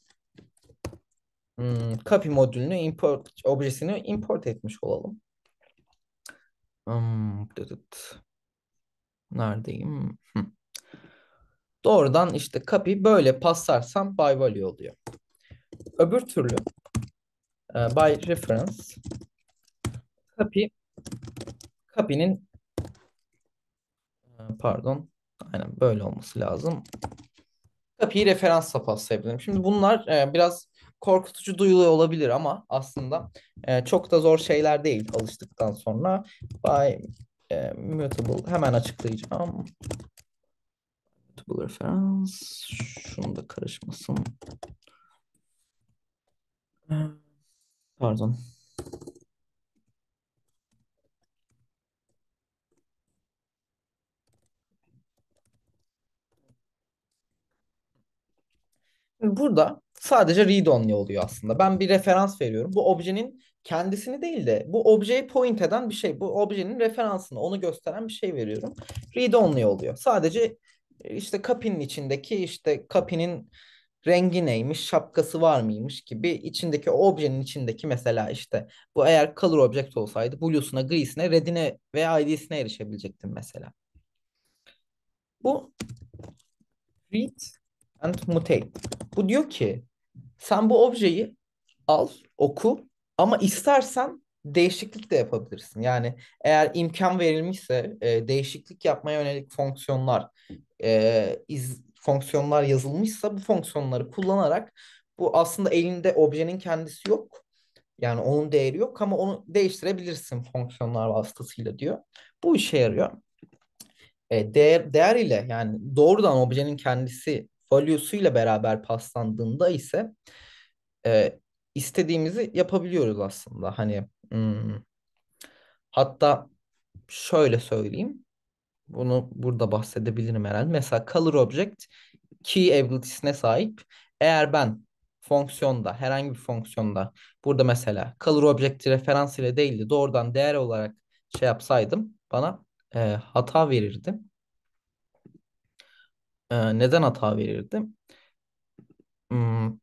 hmm, copy modülünü import objesini import etmiş olalım. Hmm, Neredeyim? Hmm. Doğrudan işte kapı böyle paslarsam by value oluyor. Öbür türlü e, by reference copy copy'nin e, pardon aynen böyle olması lazım. Copy'yi referansla paslayabilirim. Şimdi bunlar e, biraz korkutucu duyuluyor olabilir ama aslında çok da zor şeyler değil alıştıktan sonra by mutable hemen açıklayacağım bu referans. Şunu da karışmasın. Ee, Pardon. Burada sadece read only oluyor aslında. Ben bir referans veriyorum. Bu objenin kendisini değil de bu objeyi point eden bir şey. Bu objenin referansını onu gösteren bir şey veriyorum. Read only oluyor. Sadece işte kapinin içindeki işte kapinin rengi neymiş, şapkası var mıymış gibi içindeki objenin içindeki mesela işte bu eğer color object olsaydı blue'suna, grisine, red'ine veya id'sine erişebilecektim mesela. Bu read and mutate. Bu diyor ki sen bu objeyi al, oku ama istersen değişiklik de yapabilirsin. Yani eğer imkan verilmişse e, değişiklik yapmaya yönelik fonksiyonlar e, iz, fonksiyonlar yazılmışsa bu fonksiyonları kullanarak bu aslında elinde objenin kendisi yok. Yani onun değeri yok ama onu değiştirebilirsin fonksiyonlar vasıtasıyla diyor. Bu işe yarıyor. E, değer, değer ile yani doğrudan objenin kendisi value'suyla beraber paslandığında ise e, istediğimizi yapabiliyoruz aslında. Hani hmm, hatta şöyle söyleyeyim. Bunu burada bahsedebilirim herhalde. Mesela color object key ability'sine sahip. Eğer ben fonksiyonda, herhangi bir fonksiyonda burada mesela color object'i referans ile değil de doğrudan değer olarak şey yapsaydım bana e, hata verirdi. E, neden hata verirdi? Hmm,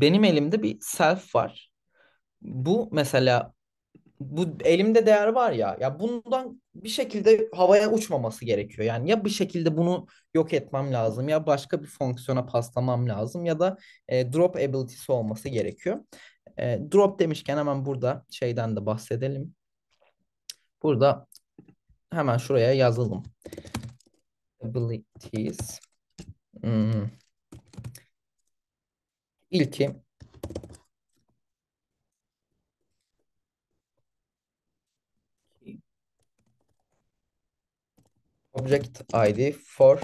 benim elimde bir self var. Bu mesela bu elimde değer var ya ya bundan bir şekilde havaya uçmaması gerekiyor. Yani ya bir şekilde bunu yok etmem lazım ya başka bir fonksiyona paslamam lazım ya da e, drop ability'si olması gerekiyor. E, drop demişken hemen burada şeyden de bahsedelim. Burada hemen şuraya yazalım. Abilities. Hmm. İlki object id for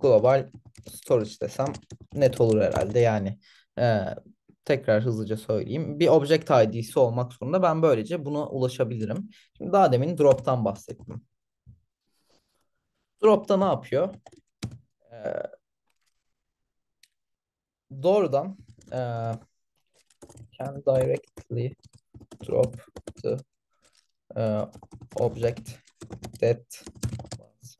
global storage desem net olur herhalde yani e, tekrar hızlıca söyleyeyim bir object id'si olmak zorunda ben böylece buna ulaşabilirim şimdi daha demin drop'tan bahsettim drop'ta ne yapıyor e, doğrudan uh, can directly drop the uh, object that was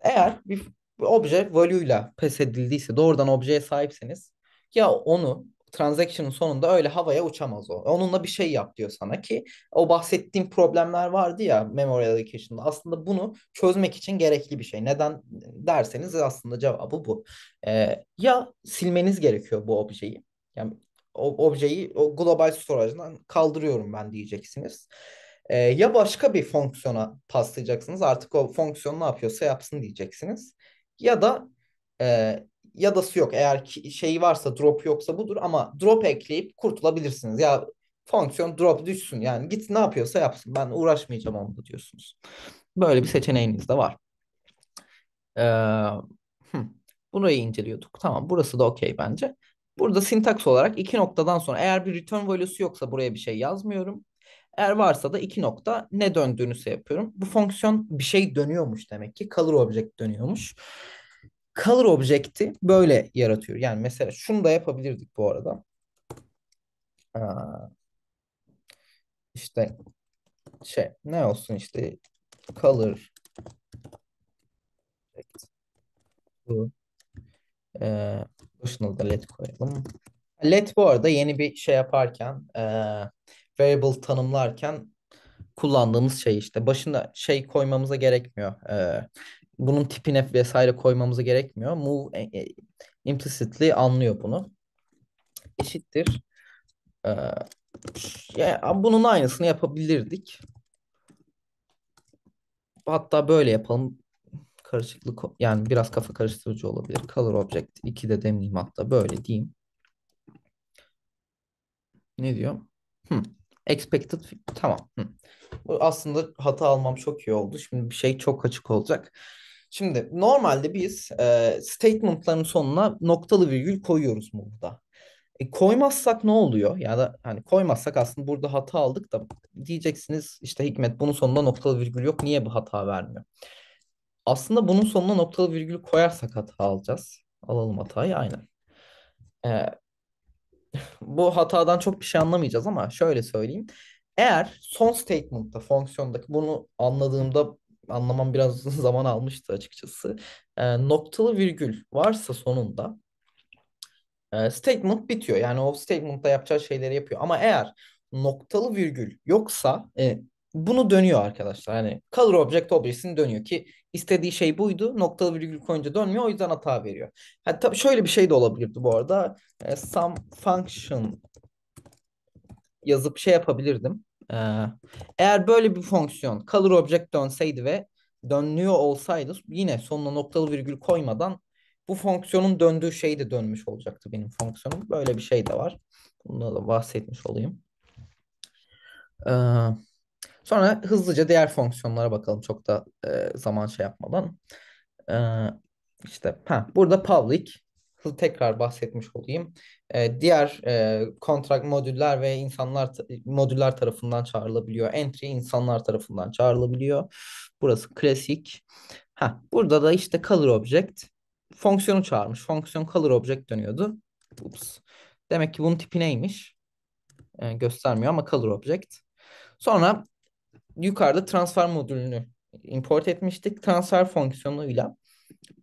eğer bir obje ile pes edildiyse doğrudan objeye sahipseniz ya onu transaction'ın sonunda öyle havaya uçamaz o. Onunla bir şey yap diyor sana ki o bahsettiğim problemler vardı ya memory allocation'da. Aslında bunu çözmek için gerekli bir şey. Neden derseniz aslında cevabı bu. Ee, ya silmeniz gerekiyor bu objeyi. Yani o objeyi o global storage'dan kaldırıyorum ben diyeceksiniz. Ee, ya başka bir fonksiyona paslayacaksınız. Artık o fonksiyon ne yapıyorsa yapsın diyeceksiniz. Ya da e, ya da yok. Eğer ki şey varsa drop yoksa budur ama drop ekleyip kurtulabilirsiniz. Ya fonksiyon drop düşsün yani git ne yapıyorsa yapsın ben uğraşmayacağım onunla diyorsunuz. Böyle bir seçeneğiniz de var. Ee, hı, hmm. burayı inceliyorduk. Tamam burası da okey bence. Burada sintaks olarak iki noktadan sonra eğer bir return value'su yoksa buraya bir şey yazmıyorum. Eğer varsa da iki nokta ne döndüğünüse yapıyorum. Bu fonksiyon bir şey dönüyormuş demek ki. Color object dönüyormuş. Color Object'i böyle yaratıyor. Yani mesela şunu da yapabilirdik bu arada. Aa, işte şey ne olsun işte color object. bu ee, başına da led koyalım. let bu arada yeni bir şey yaparken e, variable tanımlarken kullandığımız şey işte. başında şey koymamıza gerekmiyor. E, bunun tipine vesaire koymamıza gerekmiyor. Move e, implicitly anlıyor bunu. Eşittir. Ee, yani bunun aynısını yapabilirdik. Hatta böyle yapalım. Karışıklık yani biraz kafa karıştırıcı olabilir. Color object 2 de demeyeyim hatta böyle diyeyim. Ne diyor? Hmm. Expected tamam. Hmm. Bu aslında hata almam çok iyi oldu. Şimdi bir şey çok açık olacak. Şimdi normalde biz e, statement'ların sonuna noktalı virgül koyuyoruz burada. E, koymazsak ne oluyor? Ya da hani koymazsak aslında burada hata aldık da diyeceksiniz işte Hikmet bunun sonunda noktalı virgül yok. Niye bu hata vermiyor? Aslında bunun sonuna noktalı virgül koyarsak hata alacağız. Alalım hatayı aynen. E, bu hatadan çok bir şey anlamayacağız ama şöyle söyleyeyim. Eğer son statement'ta fonksiyondaki bunu anladığımda anlamam biraz zaman almıştı açıkçası. E, noktalı virgül varsa sonunda e, statement bitiyor. Yani o statement'ta yapacağı şeyleri yapıyor. Ama eğer noktalı virgül yoksa e, bunu dönüyor arkadaşlar. Hani color object objesini dönüyor ki istediği şey buydu. Noktalı virgül koyunca dönmüyor. O yüzden hata veriyor. Yani tabii şöyle bir şey de olabilirdi bu arada. E, some function yazıp şey yapabilirdim. Ee, eğer böyle bir fonksiyon color object dönseydi ve dönüyor olsaydı yine sonuna noktalı virgül koymadan bu fonksiyonun döndüğü şey de dönmüş olacaktı benim fonksiyonum. Böyle bir şey de var. Bunu da bahsetmiş olayım. Ee, sonra hızlıca diğer fonksiyonlara bakalım çok da e, zaman şey yapmadan. Ee, işte ha, burada public tekrar bahsetmiş olayım e, diğer e, kontrak modüller ve insanlar modüller tarafından çağrılabiliyor. Entry insanlar tarafından çağrılabiliyor. Burası klasik. Ha, burada da işte color object fonksiyonu çağırmış. Fonksiyon color object dönüyordu. Ups. Demek ki bunun tipi neymiş? E, göstermiyor ama color object. Sonra yukarıda transfer modülünü import etmiştik. Transfer fonksiyonuyla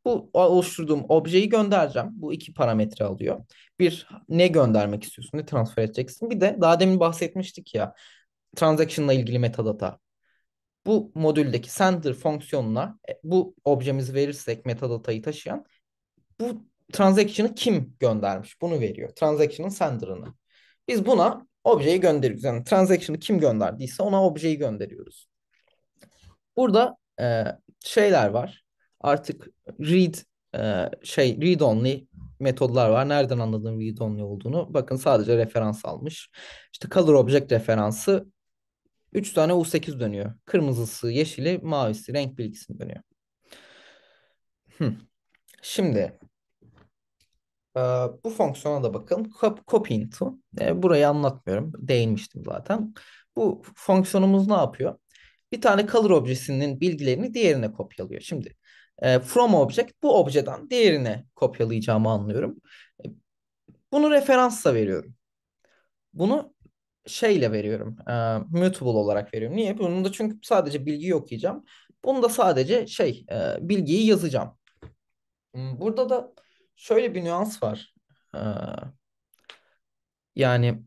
bu oluşturduğum objeyi göndereceğim. Bu iki parametre alıyor. Bir ne göndermek istiyorsun, ne transfer edeceksin. Bir de daha demin bahsetmiştik ya transaction'la ilgili metadata. Bu modüldeki sender fonksiyonuna e, bu objemizi verirsek metadatayı taşıyan bu transaction'ı kim göndermiş bunu veriyor. Transaction'ın sender'ını. Biz buna objeyi gönderiyoruz. Yani transaction'ı kim gönderdiyse ona objeyi gönderiyoruz. Burada e, şeyler var artık read e, şey read only metodlar var. Nereden anladığım read only olduğunu. Bakın sadece referans almış. İşte color object referansı 3 tane U8 dönüyor. Kırmızısı, yeşili, mavisi renk bilgisini dönüyor. Hmm. Şimdi e, bu fonksiyona da bakalım. Copy into. E, burayı anlatmıyorum. Değinmiştim zaten. Bu fonksiyonumuz ne yapıyor? Bir tane color objesinin bilgilerini diğerine kopyalıyor. Şimdi e, from object bu objeden diğerine kopyalayacağımı anlıyorum. E, bunu referansla veriyorum. Bunu şeyle veriyorum. E, mutable olarak veriyorum. Niye? Bunu da çünkü sadece bilgi okuyacağım. Bunu da sadece şey e, bilgiyi yazacağım. Hmm, burada da şöyle bir nüans var. E, yani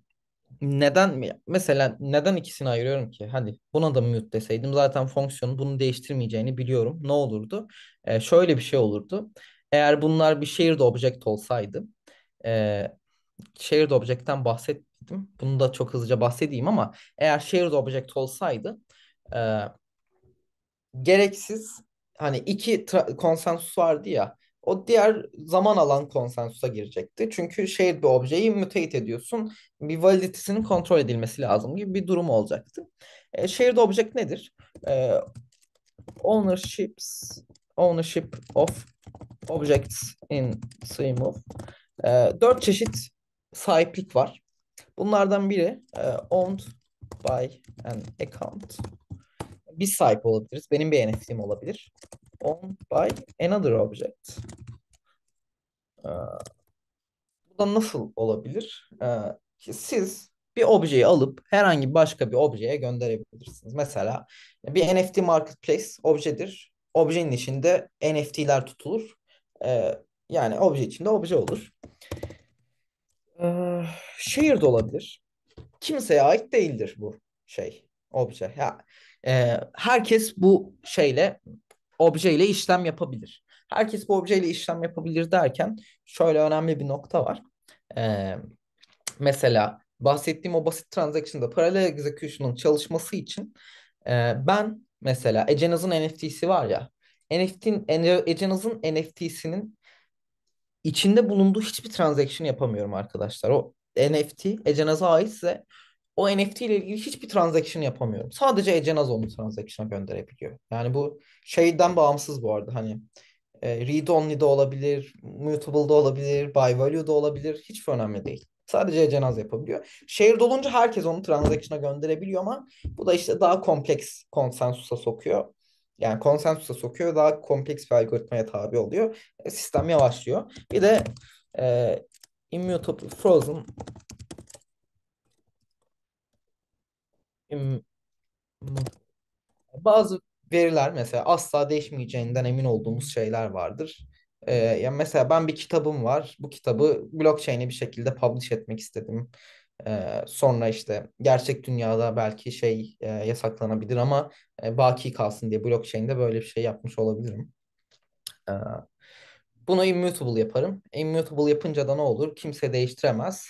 neden mesela neden ikisini ayırıyorum ki? Hadi buna da mute deseydim zaten fonksiyonu bunu değiştirmeyeceğini biliyorum. Ne olurdu? Ee, şöyle bir şey olurdu. Eğer bunlar bir shared object olsaydı e, shared object'ten bahsetmedim. Bunu da çok hızlıca bahsedeyim ama eğer shared object olsaydı e, gereksiz hani iki konsensus vardı ya o diğer zaman alan konsensusa girecekti. Çünkü şehir bir objeyi mutate ediyorsun. Bir validitesinin kontrol edilmesi lazım gibi bir durum olacaktı. E, shared object nedir? E, ownerships, ownership of objects in Swimove. E, dört çeşit sahiplik var. Bunlardan biri e, owned by an account. Biz sahip olabiliriz. Benim bir NFT'm olabilir on by another object. Ee, bu da nasıl olabilir? Ee, siz bir objeyi alıp herhangi başka bir objeye gönderebilirsiniz. Mesela bir NFT marketplace objedir. Objenin içinde NFT'ler tutulur. Ee, yani obje içinde obje olur. Ee, de olabilir. Kimseye ait değildir bu şey, obje. Ya, e, herkes bu şeyle objeyle işlem yapabilir. Herkes bu objeyle işlem yapabilir derken şöyle önemli bir nokta var. Ee, mesela bahsettiğim o basit transaction'da paralel execution'un çalışması için e, ben mesela Ecenaz'ın NFT'si var ya NFT'nin Ecenaz'ın NFT'sinin içinde bulunduğu hiçbir transaction yapamıyorum arkadaşlar. O NFT Ecenaz'a aitse o NFT ile ilgili hiçbir transaction yapamıyorum. Sadece ecenaz onu transaction'a gönderebiliyor. Yani bu şeyden bağımsız bu arada hani e, read only de olabilir, mutable da olabilir, buy value da olabilir. Hiç önemli değil. Sadece ecenaz yapabiliyor. Shared dolunca herkes onu transaction'a gönderebiliyor ama bu da işte daha kompleks konsensusa sokuyor. Yani konsensusa sokuyor. Daha kompleks bir algoritmaya tabi oluyor. E, sistem yavaşlıyor. Bir de e, immutable frozen Bazı veriler mesela asla değişmeyeceğinden emin olduğumuz şeyler vardır. Ee, yani mesela ben bir kitabım var. Bu kitabı blockchain'e bir şekilde publish etmek istedim. Ee, sonra işte gerçek dünyada belki şey e, yasaklanabilir ama e, baki kalsın diye blockchain'de böyle bir şey yapmış olabilirim. Ee, bunu immutable yaparım. Immutable yapınca da ne olur? Kimse değiştiremez.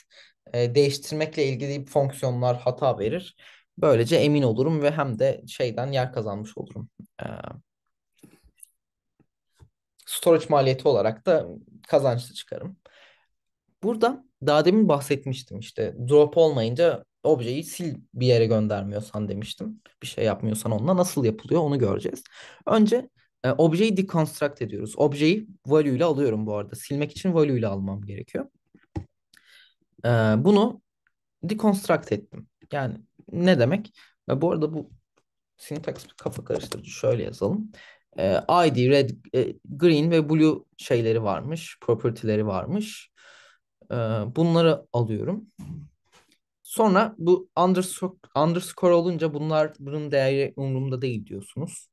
Ee, değiştirmekle ilgili fonksiyonlar hata verir. Böylece emin olurum ve hem de şeyden yer kazanmış olurum. E, storage maliyeti olarak da kazançlı çıkarım. Burada daha demin bahsetmiştim işte drop olmayınca objeyi sil bir yere göndermiyorsan demiştim. Bir şey yapmıyorsan onunla nasıl yapılıyor onu göreceğiz. Önce e, objeyi deconstruct ediyoruz. Objeyi value ile alıyorum bu arada. Silmek için value ile almam gerekiyor. E, bunu deconstruct ettim. Yani ne demek? Ve bu arada bu syntax bir kafa karıştırıcı. Şöyle yazalım. E, ee, ID, red, e, green ve blue şeyleri varmış. Property'leri varmış. E, bunları alıyorum. Sonra bu underscore, underscore olunca bunlar bunun değeri umurumda değil diyorsunuz.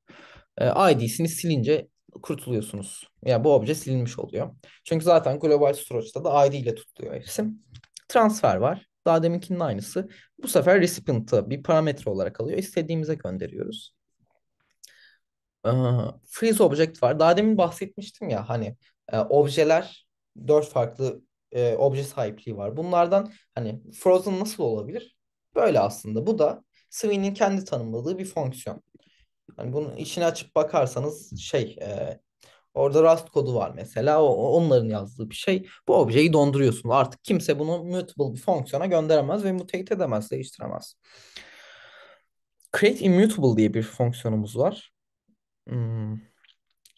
E, ee, ID'sini silince kurtuluyorsunuz. Yani bu obje silinmiş oluyor. Çünkü zaten global storage'da da ID ile tutuluyor hepsi. Transfer var. Daha deminkinin aynısı. Bu sefer recipient'ı bir parametre olarak alıyor. İstediğimize gönderiyoruz. Ee, freeze object var. Daha demin bahsetmiştim ya hani e, objeler dört farklı e, obje sahipliği var. Bunlardan hani frozen nasıl olabilir? Böyle aslında. Bu da Sweeney'in kendi tanımladığı bir fonksiyon. Yani bunun içini açıp bakarsanız şey e, Orada Rust kodu var mesela. O, onların yazdığı bir şey. Bu objeyi donduruyorsun. Artık kimse bunu mutable bir fonksiyona gönderemez ve mutate edemez, değiştiremez. Create immutable diye bir fonksiyonumuz var. Hmm.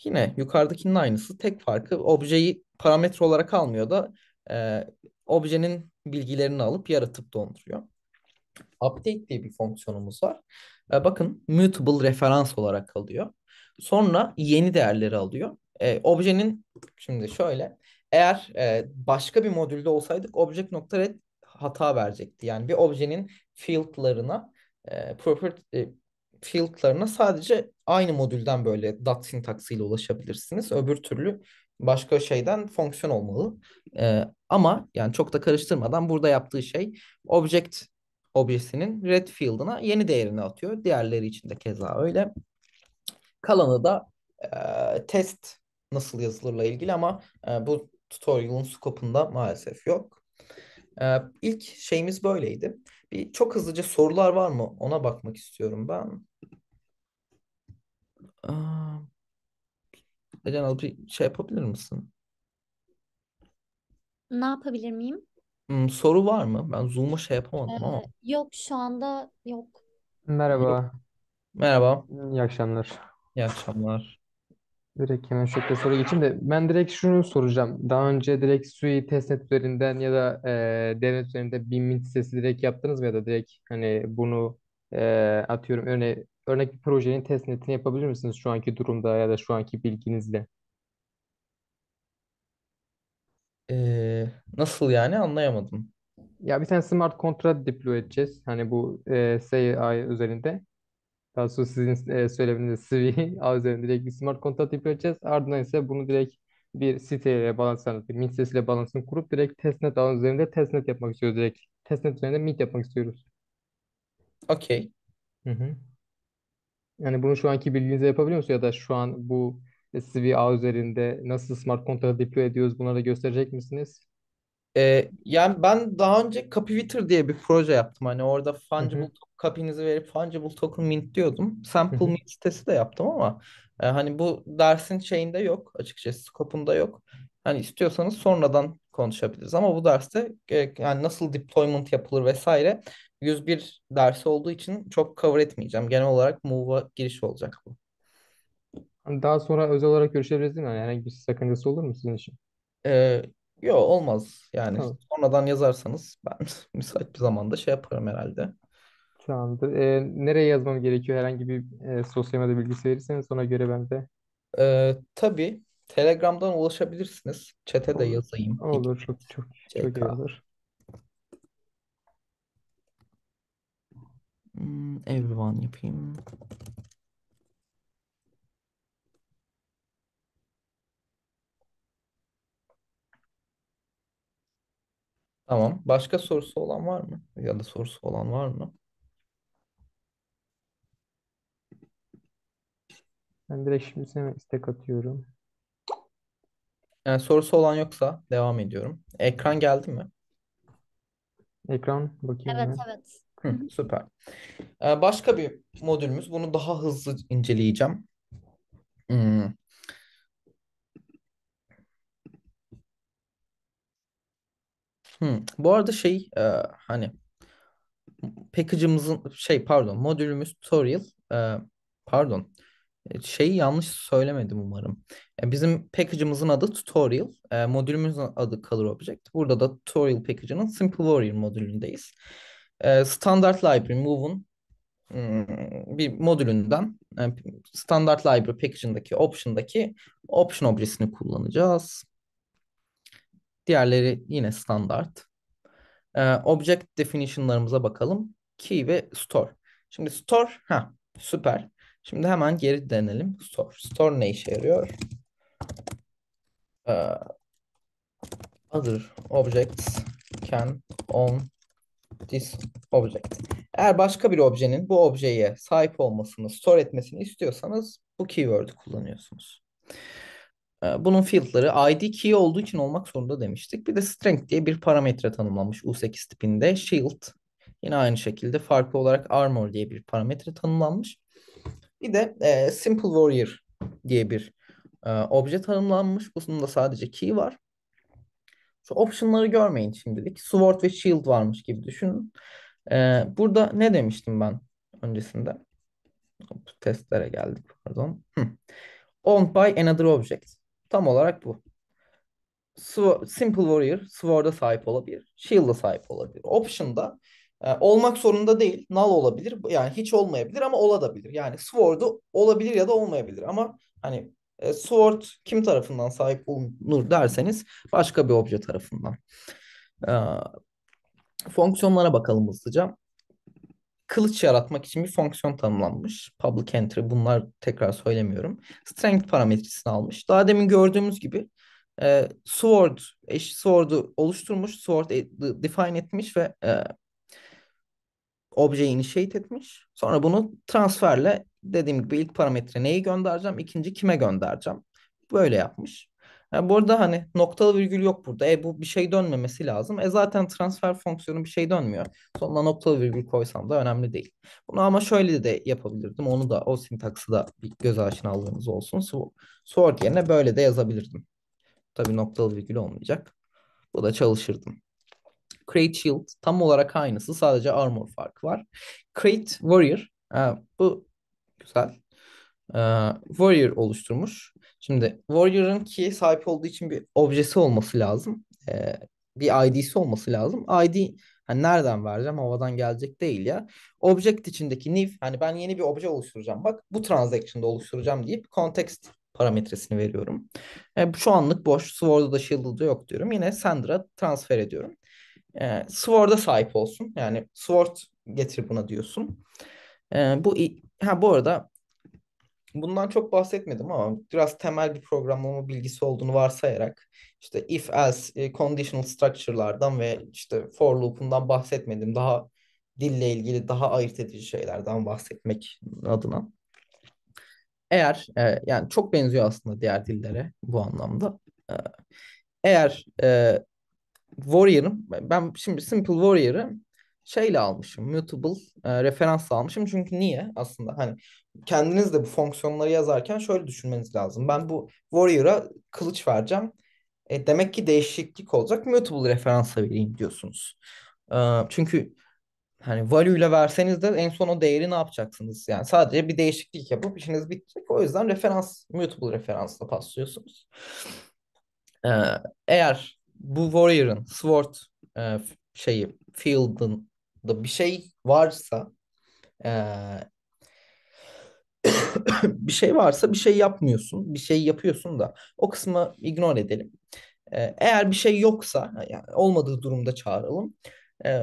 Yine yukarıdakinin aynısı. Tek farkı objeyi parametre olarak almıyor da e, objenin bilgilerini alıp yaratıp donduruyor. Update diye bir fonksiyonumuz var. E, bakın mutable referans olarak alıyor. Sonra yeni değerleri alıyor e, objenin şimdi şöyle eğer e, başka bir modülde olsaydık Object. Red hata verecekti. Yani bir objenin fieldlarına e, property e, fieldlarına sadece aynı modülden böyle dot sintaksıyla ulaşabilirsiniz. Öbür türlü başka şeyden fonksiyon olmalı. E, ama yani çok da karıştırmadan burada yaptığı şey object objesinin red field'ına yeni değerini atıyor. Diğerleri için de keza öyle. Kalanı da e, test nasıl yazılırla ilgili ama e, bu tutorial'ın scope'unda maalesef yok. E, ilk şeyimiz böyleydi. Bir çok hızlıca sorular var mı? Ona bakmak istiyorum ben. Ecen alıp şey yapabilir misin? Ne yapabilir miyim? Hmm, soru var mı? Ben Zoom'a şey yapamadım Ee, ama. yok şu anda yok. Merhaba. Merhaba, İyi akşamlar. İyi akşamlar. Direkt hemen şöyle soru geçeyim de ben direkt şunu soracağım. Daha önce direkt SUI testnet üzerinden ya da e, devlet üzerinde bir mint sitesi direkt yaptınız mı ya da direkt hani bunu e, atıyorum örne örnek bir projenin test netini yapabilir misiniz şu anki durumda ya da şu anki bilginizle? Ee, nasıl yani anlayamadım. Ya bir tane smart contract deploy edeceğiz. Hani bu e, SAI üzerinde. Daha sonra sizin e, söyleminizde CV ağ üzerinde direkt bir smart contract yapacağız. Ardından ise bunu direkt bir siteyle balanslarını, bir mint sitesiyle balansını kurup direkt testnet ağ üzerinde testnet yapmak istiyoruz direkt. Testnet üzerinde mint yapmak istiyoruz. Okey. Hı hı. Yani bunu şu anki bilginize yapabiliyor musunuz ya da şu an bu CV e, ağ üzerinde nasıl smart contract deploy ediyoruz bunları da gösterecek misiniz? Ee, yani ben daha önce Copywriter diye bir proje yaptım. Hani orada Hı hı. token copy'nizi verip fungible token mint diyordum. Hı Sample hı. mint sitesi de yaptım ama e, hani bu dersin şeyinde yok açıkçası scope'unda yok. Hani istiyorsanız sonradan konuşabiliriz ama bu derste e, yani nasıl deployment yapılır vesaire 101 dersi olduğu için çok cover etmeyeceğim. Genel olarak Move'a giriş olacak bu. Daha sonra özel olarak görüşebiliriz değil mi? Yani herhangi bir sakıncası olur mu sizin için? Ee, Yo olmaz. Yani Tamam. sonradan yazarsanız ben müsait bir zamanda şey yaparım herhalde. Tamamdır. Ee, nereye yazmam gerekiyor? Herhangi bir e, sosyal medya bilgisi verirseniz ona göre ben de Ee, tabii Telegram'dan ulaşabilirsiniz. Çete de olur. yazayım. Olur. Çok çok şey çok iyi olur. Hmm, everyone yapayım. Tamam. Başka sorusu olan var mı? Ya da sorusu olan var mı? Ben direkt şimdi sana istek atıyorum. Yani sorusu olan yoksa devam ediyorum. Ekran geldi mi? Ekran bakayım Evet, hemen. evet. Hı, süper. Ee, başka bir modülümüz. Bunu daha hızlı inceleyeceğim. Hmm. Hı. Bu arada şey e, hani package'ımızın şey pardon modülümüz tutorial e, pardon e, şeyi yanlış söylemedim umarım. E, bizim package'ımızın adı tutorial. E, modülümüzün adı color object. Burada da tutorial package'ının simple warrior modülündeyiz. E, standart library move'un hmm, bir modülünden e, standard library package'ındaki option'daki option objesini kullanacağız. Diğerleri yine standart. Ee, object definition'larımıza bakalım. Key ve store. Şimdi store, ha süper. Şimdi hemen geri dönelim. Store. Store ne işe yarıyor? Ee, other objects can on this object. Eğer başka bir objenin bu objeye sahip olmasını, store etmesini istiyorsanız bu keyword'ü kullanıyorsunuz. Ee, bunun field'ları ID key olduğu için olmak zorunda demiştik. Bir de strength diye bir parametre tanımlanmış U8 tipinde. Shield yine aynı şekilde farklı olarak armor diye bir parametre tanımlanmış. Bir de e, simple warrior diye bir e, obje tanımlanmış. Bunun da sadece key var. Şu option'ları görmeyin şimdilik. Sword ve shield varmış gibi düşünün. E, burada ne demiştim ben öncesinde? Hop, testlere geldik pardon. Hı. Owned by another object. Tam olarak bu. Simple Warrior Sword'a sahip olabilir. Shield'a sahip olabilir. Option'da e, olmak zorunda değil. Null olabilir. Yani hiç olmayabilir ama olabilir. Yani Sword'u olabilir ya da olmayabilir. Ama hani e, Sword kim tarafından sahip olunur derseniz başka bir obje tarafından. E, fonksiyonlara bakalım hızlıca kılıç yaratmak için bir fonksiyon tanımlanmış. Public entry bunlar tekrar söylemiyorum. Strength parametresini almış. Daha demin gördüğümüz gibi e, sword eş sword'u oluşturmuş, sword e, define etmiş ve e, objeyi initiate etmiş. Sonra bunu transferle dediğim gibi ilk parametre neyi göndereceğim, ikinci kime göndereceğim. Böyle yapmış. Yani bu arada hani noktalı virgül yok burada. E bu bir şey dönmemesi lazım. E zaten transfer fonksiyonu bir şey dönmüyor. Sonuna noktalı virgül koysam da önemli değil. Bunu ama şöyle de yapabilirdim. Onu da o sintaksı da bir göz aldığımız olsun. Sort yerine böyle de yazabilirdim. Tabii noktalı virgül olmayacak. Bu da çalışırdım. Create Shield tam olarak aynısı. Sadece armor farkı var. Create Warrior. Ha, bu güzel. Ee, warrior oluşturmuş. Şimdi Warrior'ın ki sahip olduğu için bir objesi olması lazım. E, bir ID'si olması lazım. ID hani nereden vereceğim? Havadan gelecek değil ya. Object içindeki new hani ben yeni bir obje oluşturacağım. Bak bu transaction'da oluşturacağım deyip context parametresini veriyorum. E, şu anlık boş. Sword'da da Shield'da yok diyorum. Yine Sandra'a transfer ediyorum. E, Sword'a sahip olsun. Yani Sword getir buna diyorsun. E, bu ha bu arada Bundan çok bahsetmedim ama biraz temel bir programlama bilgisi olduğunu varsayarak işte if else e, conditional structure'lardan ve işte for loop'undan bahsetmedim. Daha dille ilgili daha ayırt edici şeylerden bahsetmek adına. Eğer e, yani çok benziyor aslında diğer dillere bu anlamda. E, eğer e, Warrior'ın ben şimdi Simple Warrior'ı şeyle almışım. Mutable e, referans almışım. Çünkü niye? Aslında hani kendiniz de bu fonksiyonları yazarken şöyle düşünmeniz lazım. Ben bu warrior'a kılıç vereceğim. E, demek ki değişiklik olacak. Mutable referansa vereyim diyorsunuz. E, çünkü hani value ile verseniz de en son o değeri ne yapacaksınız? Yani sadece bir değişiklik yapıp işiniz bitecek. O yüzden referans, mutable referansla paslıyorsunuz. Ee, eğer bu warrior'ın sword e, şeyi field'ın da bir şey varsa e, bir şey varsa bir şey yapmıyorsun. Bir şey yapıyorsun da o kısmı ignore edelim. E, eğer bir şey yoksa yani olmadığı durumda çağıralım. E,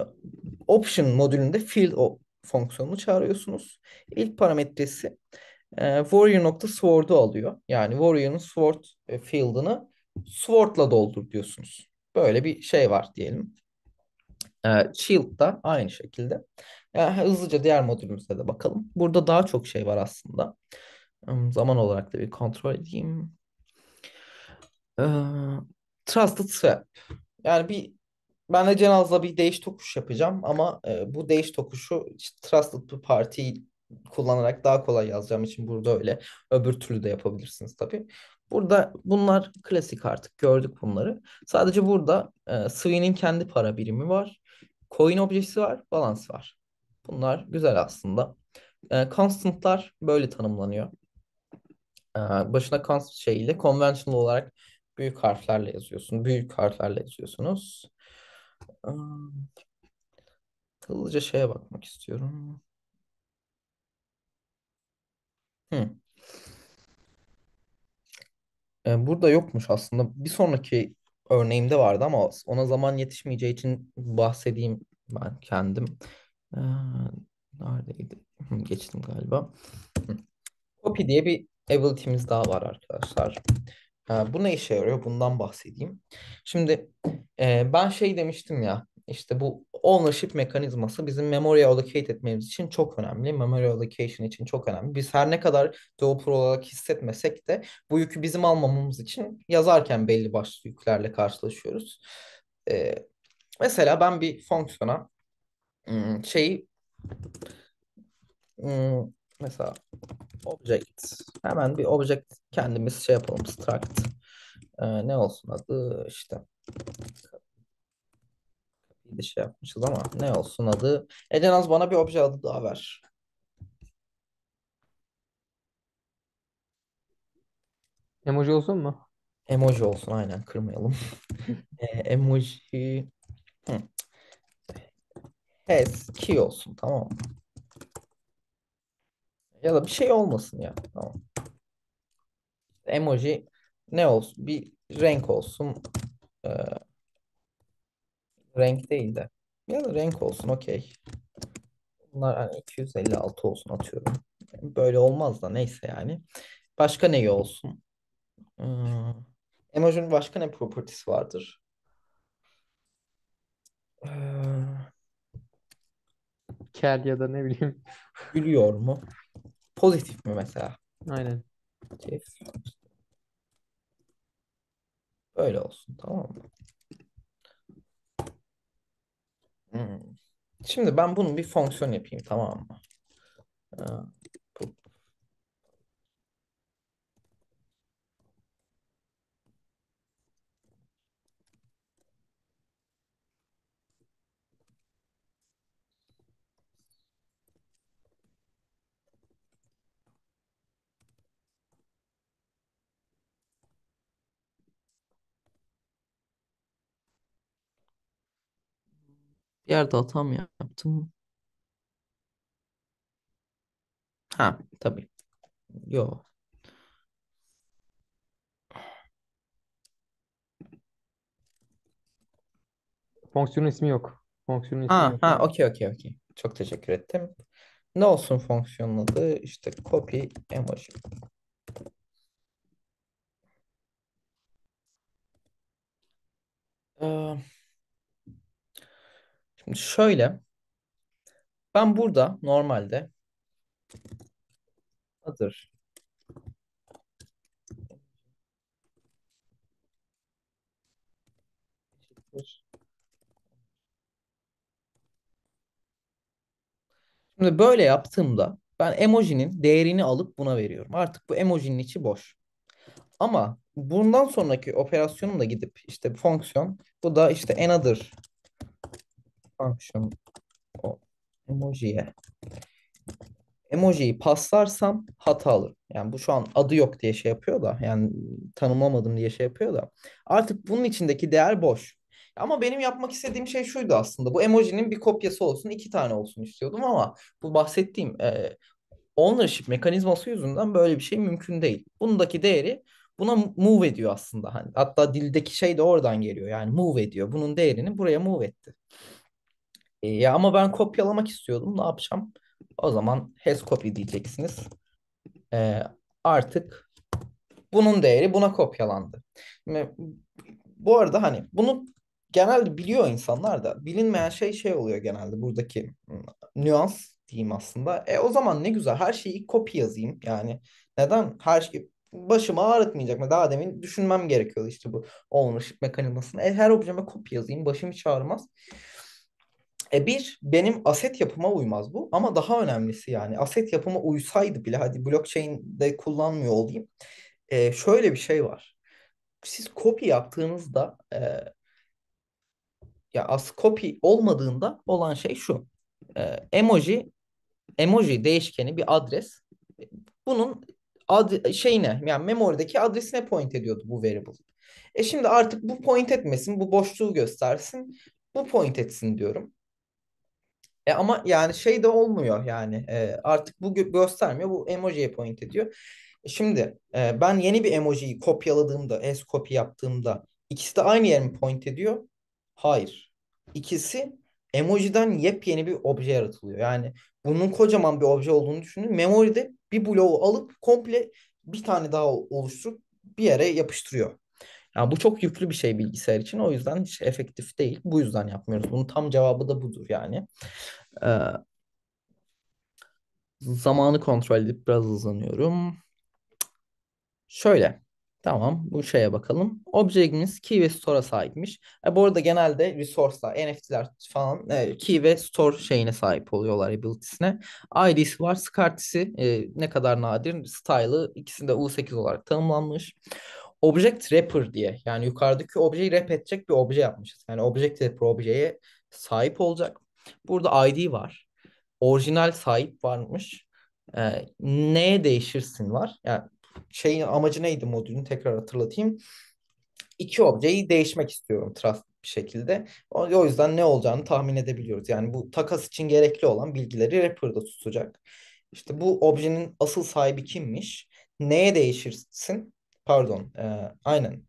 option modülünde field o fonksiyonunu çağırıyorsunuz. İlk parametresi e, warrior.sword'u alıyor. Yani warrior'ın sword e, field'ını sword'la doldur diyorsunuz. Böyle bir şey var diyelim. E, ee, da aynı şekilde. Yani hızlıca diğer modülümüze de bakalım. Burada daha çok şey var aslında. Hmm, zaman olarak da bir kontrol edeyim. E, Trusted Swap. Yani bir ben de Cenaz'la bir değiş tokuş yapacağım ama e, bu değiş tokuşu işte, Trusted bir parti kullanarak daha kolay yazacağım için burada öyle. Öbür türlü de yapabilirsiniz tabii. Burada bunlar klasik artık gördük bunları. Sadece burada e, Sween'in kendi para birimi var coin objesi var, balans var. Bunlar güzel aslında. Ee, constantlar böyle tanımlanıyor. Ee, başına constant şeyiyle conventional olarak büyük harflerle yazıyorsun. Büyük harflerle yazıyorsunuz. Ee, hızlıca şeye bakmak istiyorum. Hı. burada yokmuş aslında. Bir sonraki örneğimde vardı ama ona zaman yetişmeyeceği için bahsedeyim ben kendim. Ee, neredeydi? Geçtim galiba. Copy diye bir ability'miz daha var arkadaşlar. Ee, bu ne işe yarıyor? Bundan bahsedeyim. Şimdi e, ben şey demiştim ya işte bu ownership mekanizması bizim memory allocate etmemiz için çok önemli. Memory allocation için çok önemli. Biz her ne kadar developer olarak hissetmesek de bu yükü bizim almamamız için yazarken belli başlı yüklerle karşılaşıyoruz. Ee, mesela ben bir fonksiyona şey mesela object hemen bir object kendimiz şey yapalım struct ee, ne olsun adı işte de şey yapmışız ama ne olsun adı. en az bana bir obje adı daha ver. Emoji olsun mu? Emoji olsun aynen kırmayalım. e, emoji Hı. eski olsun tamam mı? Ya da bir şey olmasın ya. Tamam. Emoji ne olsun? Bir renk olsun. Ee, Renk değil de. Ya da renk olsun okey. Bunlar hani 256 olsun atıyorum. Böyle olmaz da neyse yani. Başka neyi olsun? Hmm. Emojinin başka ne properties vardır? Ee, Kel ya da ne bileyim. gülüyor mu? Pozitif mi mesela? Aynen. Böyle olsun tamam mı? Şimdi ben bunun bir fonksiyon yapayım tamam mı? Ee, Bir yerde hata mı yaptım? Ha tabii. Yo. Fonksiyonun ismi yok. Fonksiyonun ismi Ha yok. ha okey okey okey. Çok teşekkür ettim. Ne olsun fonksiyonun adı? İşte copy emoji. Ee, Şimdi şöyle. Ben burada normalde hazır. Şimdi böyle yaptığımda ben emojinin değerini alıp buna veriyorum. Artık bu emojinin içi boş. Ama bundan sonraki operasyonumda gidip işte fonksiyon bu da işte another function o emojiye emojiyi paslarsam hata alır. Yani bu şu an adı yok diye şey yapıyor da yani tanımlamadım diye şey yapıyor da artık bunun içindeki değer boş. Ama benim yapmak istediğim şey şuydu aslında. Bu emojinin bir kopyası olsun, iki tane olsun istiyordum ama bu bahsettiğim e, ownership mekanizması yüzünden böyle bir şey mümkün değil. Bundaki değeri buna move ediyor aslında. Hani hatta dildeki şey de oradan geliyor. Yani move ediyor. Bunun değerini buraya move etti. Ee, ya ama ben kopyalamak istiyordum. Ne yapacağım? O zaman has copy diyeceksiniz. Ee, artık bunun değeri buna kopyalandı. Şimdi, bu arada hani bunu genelde biliyor insanlar da bilinmeyen şey şey oluyor genelde buradaki hmm, nüans diyeyim aslında. E o zaman ne güzel her şeyi kopya yazayım. Yani neden her şey başıma ağrıtmayacak mı? Daha demin düşünmem gerekiyordu işte bu ownership mekanizmasını. E her objeme kopya yazayım başım hiç ağrımaz. E bir benim aset yapıma uymaz bu ama daha önemlisi yani aset yapıma uysaydı bile hadi blockchain'de kullanmıyor olayım. E, şöyle bir şey var. Siz copy yaptığınızda e, ya as copy olmadığında olan şey şu. E, emoji emoji değişkeni bir adres. Bunun ad şeyine yani memorideki adresine point ediyordu bu variable. E şimdi artık bu point etmesin, bu boşluğu göstersin, bu point etsin diyorum. E ama yani şey de olmuyor yani e, artık bu göstermiyor bu emojiye point ediyor. E, şimdi e, ben yeni bir emojiyi kopyaladığımda s copy yaptığımda ikisi de aynı yere mi point ediyor? Hayır. İkisi emojiden yepyeni bir obje yaratılıyor. Yani bunun kocaman bir obje olduğunu düşünün. Memoride bir bloğu alıp komple bir tane daha oluşturup bir yere yapıştırıyor. Yani bu çok yüklü bir şey bilgisayar için. O yüzden hiç efektif değil. Bu yüzden yapmıyoruz. Bunun tam cevabı da budur yani. Ee, zamanı kontrol edip biraz hızlanıyorum. Şöyle. Tamam bu şeye bakalım. Object'imiz key ve store'a sahipmiş. E, bu arada genelde resource'lar, NFT'ler falan e, key ve store şeyine sahip oluyorlar ability'sine. ID'si var, scartisi e, ne kadar nadir, style'ı ikisinde U8 olarak tanımlanmış object wrapper diye yani yukarıdaki objeyi wrap edecek bir obje yapmışız. Yani object wrapper objeye sahip olacak. Burada ID var. Orijinal sahip varmış. Ee, neye değişirsin var. Yani şeyin amacı neydi modülün? tekrar hatırlatayım. İki objeyi değişmek istiyorum trust bir şekilde. O yüzden ne olacağını tahmin edebiliyoruz. Yani bu takas için gerekli olan bilgileri wrapper'da tutacak. İşte bu objenin asıl sahibi kimmiş? Neye değişirsin? Pardon. E, aynen.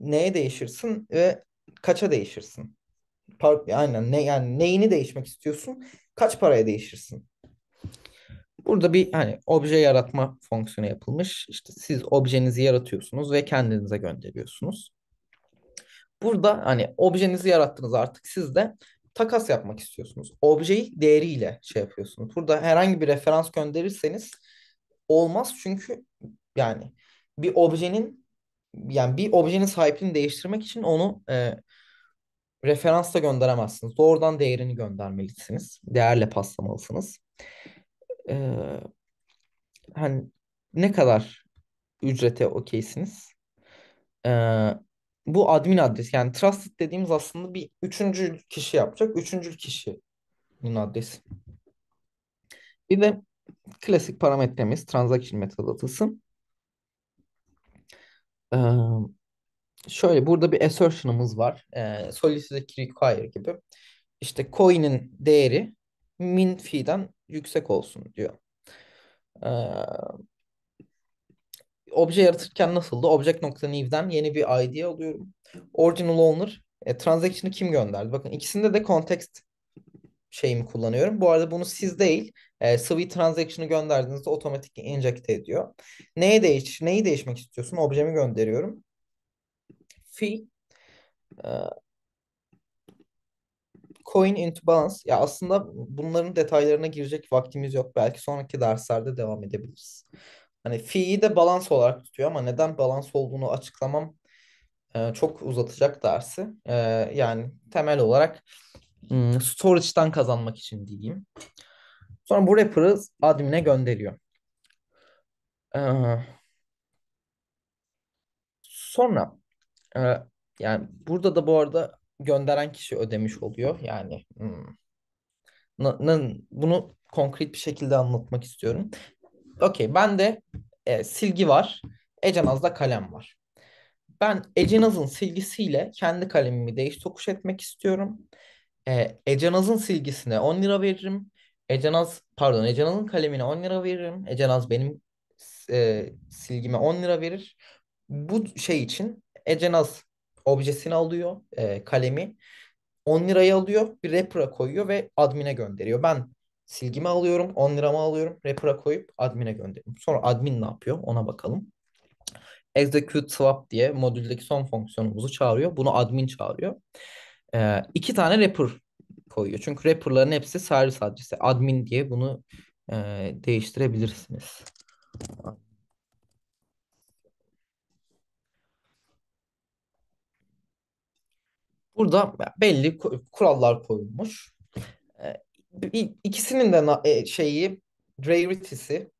Neye değişirsin ve kaça değişirsin? Par aynen ne yani neyini değişmek istiyorsun? Kaç paraya değişirsin? Burada bir hani obje yaratma fonksiyonu yapılmış. İşte siz objenizi yaratıyorsunuz ve kendinize gönderiyorsunuz. Burada hani objenizi yarattınız artık siz de takas yapmak istiyorsunuz. Objeyi değeriyle şey yapıyorsunuz. Burada herhangi bir referans gönderirseniz olmaz çünkü yani bir objenin yani bir objenin sahipliğini değiştirmek için onu e, referansla gönderemezsiniz. Doğrudan değerini göndermelisiniz. Değerle paslamalısınız. E, hani ne kadar ücrete okeysiniz? E, bu admin adres yani trusted dediğimiz aslında bir üçüncü kişi yapacak. Üçüncü kişinin adresi. Bir de klasik parametremiz transaction metadatısı. Ee, şöyle burada bir assertion'ımız var. Ee, solicited require gibi. İşte coin'in değeri min fee'den yüksek olsun diyor. Ee, obje yaratırken nasıldı? Object.niv'den yeni bir ID alıyorum. Original owner e, transaction'ı kim gönderdi? Bakın ikisinde de context şeyimi kullanıyorum. Bu arada bunu siz değil, e, Sweet Transaction'ı gönderdiğinizde otomatik inject ediyor. Neye değiş, neyi değişmek istiyorsun? Objemi gönderiyorum. Fee e, Coin into balance. Ya aslında bunların detaylarına girecek vaktimiz yok. Belki sonraki derslerde devam edebiliriz. Hani fee'yi de balans olarak tutuyor ama neden balans olduğunu açıklamam e, çok uzatacak dersi. E, yani temel olarak Hmm. storage'dan kazanmak için diyeyim. Sonra bu rapper'ı admin'e gönderiyor. Ee, sonra e, yani burada da bu arada gönderen kişi ödemiş oluyor. Yani hmm, bunu konkret bir şekilde anlatmak istiyorum. Okey ben de e, silgi var. Ecenaz'da kalem var. Ben Ecenaz'ın silgisiyle kendi kalemimi değiş tokuş etmek istiyorum. E, Ece silgisine 10 lira veririm. Ece pardon Ece kalemine 10 lira veririm. Ece benim e, silgime 10 lira verir. Bu şey için Ece objesini alıyor, e, kalemi. 10 lirayı alıyor, bir repro koyuyor ve admine gönderiyor. Ben silgimi alıyorum, 10 liramı alıyorum, repro koyup admine gönderiyorum. Sonra admin ne yapıyor ona bakalım. Execute swap diye modüldeki son fonksiyonumuzu çağırıyor. Bunu admin çağırıyor. E, iki tane rapper koyuyor. Çünkü rapperların hepsi servis adresi. Admin diye bunu e, değiştirebilirsiniz. Burada belli kurallar koyulmuş. Ee, ikisinin de e, şeyi, rarity'si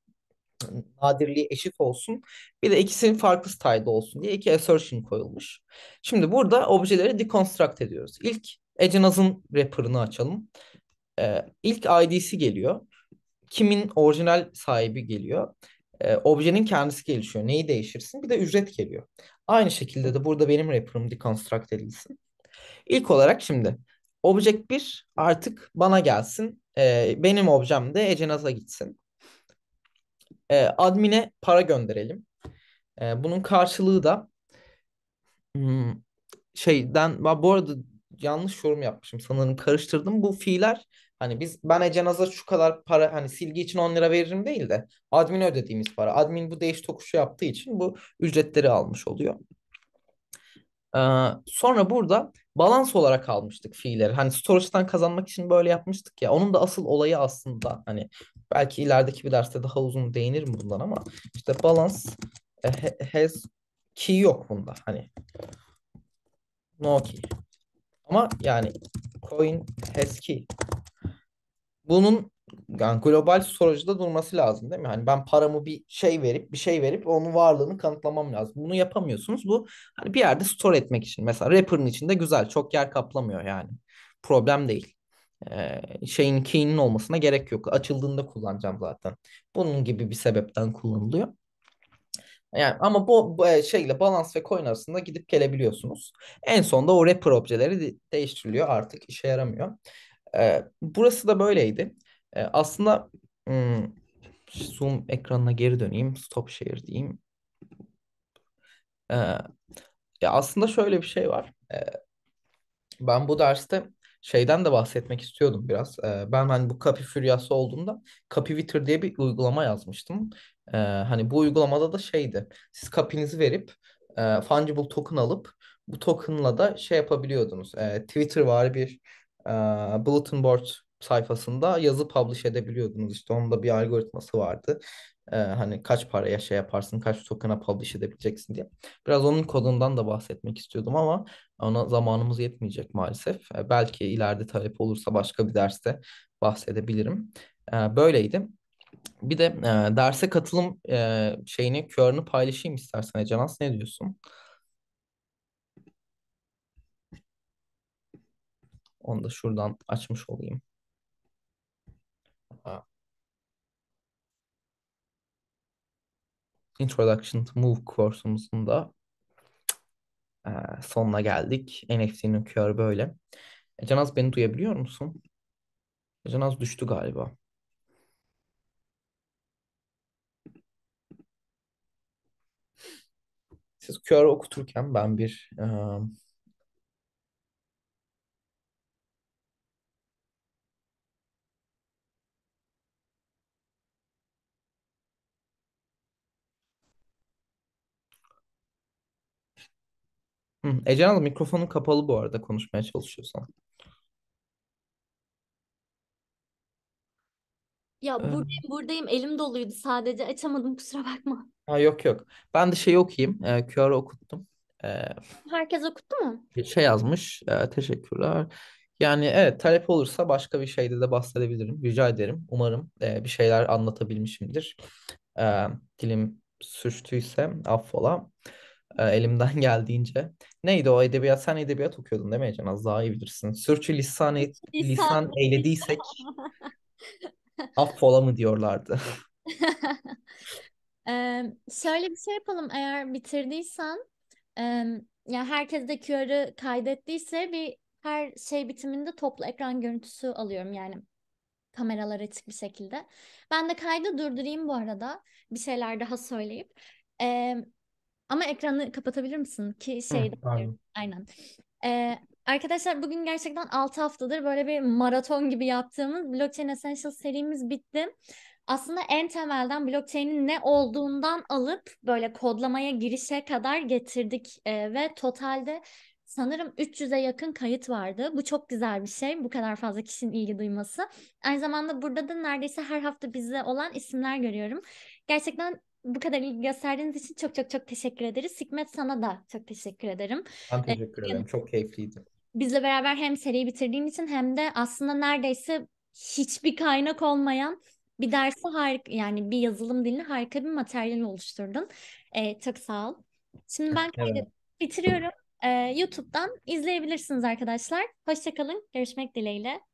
nadirliği eşit olsun. Bir de ikisinin farklı style'da olsun diye iki assertion koyulmuş. Şimdi burada objeleri deconstruct ediyoruz. İlk Ecenaz'ın rapper'ını açalım. Ee, ilk ID'si geliyor. Kimin orijinal sahibi geliyor. Ee, objenin kendisi gelişiyor. Neyi değişirsin? Bir de ücret geliyor. Aynı şekilde de burada benim rapper'ım deconstruct edilsin. İlk olarak şimdi object 1 artık bana gelsin. Ee, benim objem de Ecenaz'a gitsin e, admine para gönderelim. E, bunun karşılığı da hmm, şeyden bu arada yanlış yorum yapmışım sanırım karıştırdım. Bu fiiller hani biz ben Ece şu kadar para hani silgi için 10 lira veririm değil de admin ödediğimiz para. Admin bu değiş tokuşu yaptığı için bu ücretleri almış oluyor. Ee, sonra burada balans olarak almıştık fiilleri. Hani storage'dan kazanmak için böyle yapmıştık ya. Onun da asıl olayı aslında hani Belki ilerideki bir derste daha uzun değinirim bundan ama işte balance has key yok bunda hani. No key. Ama yani coin has key. Bunun yani global storage'da durması lazım değil mi? Hani ben paramı bir şey verip bir şey verip onun varlığını kanıtlamam lazım. Bunu yapamıyorsunuz. Bu hani bir yerde store etmek için. Mesela Rapper'ın içinde güzel. Çok yer kaplamıyor yani. Problem değil şeyin key'inin olmasına gerek yok. Açıldığında kullanacağım zaten. Bunun gibi bir sebepten kullanılıyor. Yani ama bu, bu e, şeyle balans ve coin arasında gidip gelebiliyorsunuz. En sonda o wrapper objeleri değiştiriliyor artık işe yaramıyor. E, burası da böyleydi. E, aslında hmm, zoom ekranına geri döneyim. Stop share diyeyim. E, ya aslında şöyle bir şey var. E, ben bu derste şeyden de bahsetmek istiyordum biraz. Ee, ben hani bu Kapi Füryası olduğumda Kapivitter diye bir uygulama yazmıştım. Ee, hani bu uygulamada da şeydi. Siz kapinizi verip e, fungible token alıp bu token'la da şey yapabiliyordunuz. E, Twitter var bir e, bulletin board sayfasında yazı publish edebiliyordunuz. İşte onun da bir algoritması vardı. Ee, hani kaç paraya şey yaparsın, kaç token'a publish edebileceksin diye. Biraz onun kodundan da bahsetmek istiyordum ama ona zamanımız yetmeyecek maalesef. Ee, belki ileride talep olursa başka bir derste bahsedebilirim. Ee, böyleydi. Bir de e, derse katılım e, şeyini, QR'ını paylaşayım istersen e, Canas. Ne diyorsun? Onu da şuradan açmış olayım. Introduction to Move kursumuzun da e, sonuna geldik. NFT'nin QR böyle. Ecenaz beni duyabiliyor musun? Ecenaz düştü galiba. Siz QR okuturken ben bir e, Hı, Ece Hanım mikrofonun kapalı bu arada konuşmaya çalışıyorsan. Ya Ee, buradayım buradayım elim doluydu sadece açamadım kusura bakma. ha, yok yok. Ben de şey okuyayım. Ee, QR'ı okuttum. Herkes okuttu mu? şey yazmış. Ee, teşekkürler. Yani evet talep olursa başka bir şeyde de bahsedebilirim. Rica ederim. Umarım e, bir şeyler anlatabilmişimdir. Ee, dilim sürçtüyse affola. E, elimden geldiğince. Neydi o edebiyat? Sen edebiyat okuyordun değil mi Ecen? Az daha iyi bilirsin. Sürçü lisan, et, lisan, lisan eylediysek affola mı diyorlardı. ee, şöyle bir şey yapalım eğer bitirdiysen e, yani herkes de QR'ı kaydettiyse bir her şey bitiminde toplu ekran görüntüsü alıyorum yani kameralar açık bir şekilde. Ben de kaydı durdurayım bu arada bir şeyler daha söyleyip. Ee, ama ekranı kapatabilir misin ki şeyde aynen. Ee, arkadaşlar bugün gerçekten 6 haftadır böyle bir maraton gibi yaptığımız Blockchain Essentials serimiz bitti. Aslında en temelden blockchain'in ne olduğundan alıp böyle kodlamaya girişe kadar getirdik ee, ve totalde sanırım 300'e yakın kayıt vardı. Bu çok güzel bir şey. Bu kadar fazla kişinin ilgi duyması. Aynı zamanda burada da neredeyse her hafta bizde olan isimler görüyorum. Gerçekten bu kadar ilgi gösterdiğiniz için çok çok çok teşekkür ederiz. Hikmet sana da çok teşekkür ederim. Ben ee, teşekkür ederim. Ee, çok keyifliydi. Bizle beraber hem seriyi bitirdiğin için hem de aslında neredeyse hiçbir kaynak olmayan bir dersi harika yani bir yazılım dilini harika bir materyal oluşturdun. Ee, çok sağ ol. Şimdi ben kaydı bitiriyorum. Ee, YouTube'dan izleyebilirsiniz arkadaşlar. Hoşçakalın. Görüşmek dileğiyle.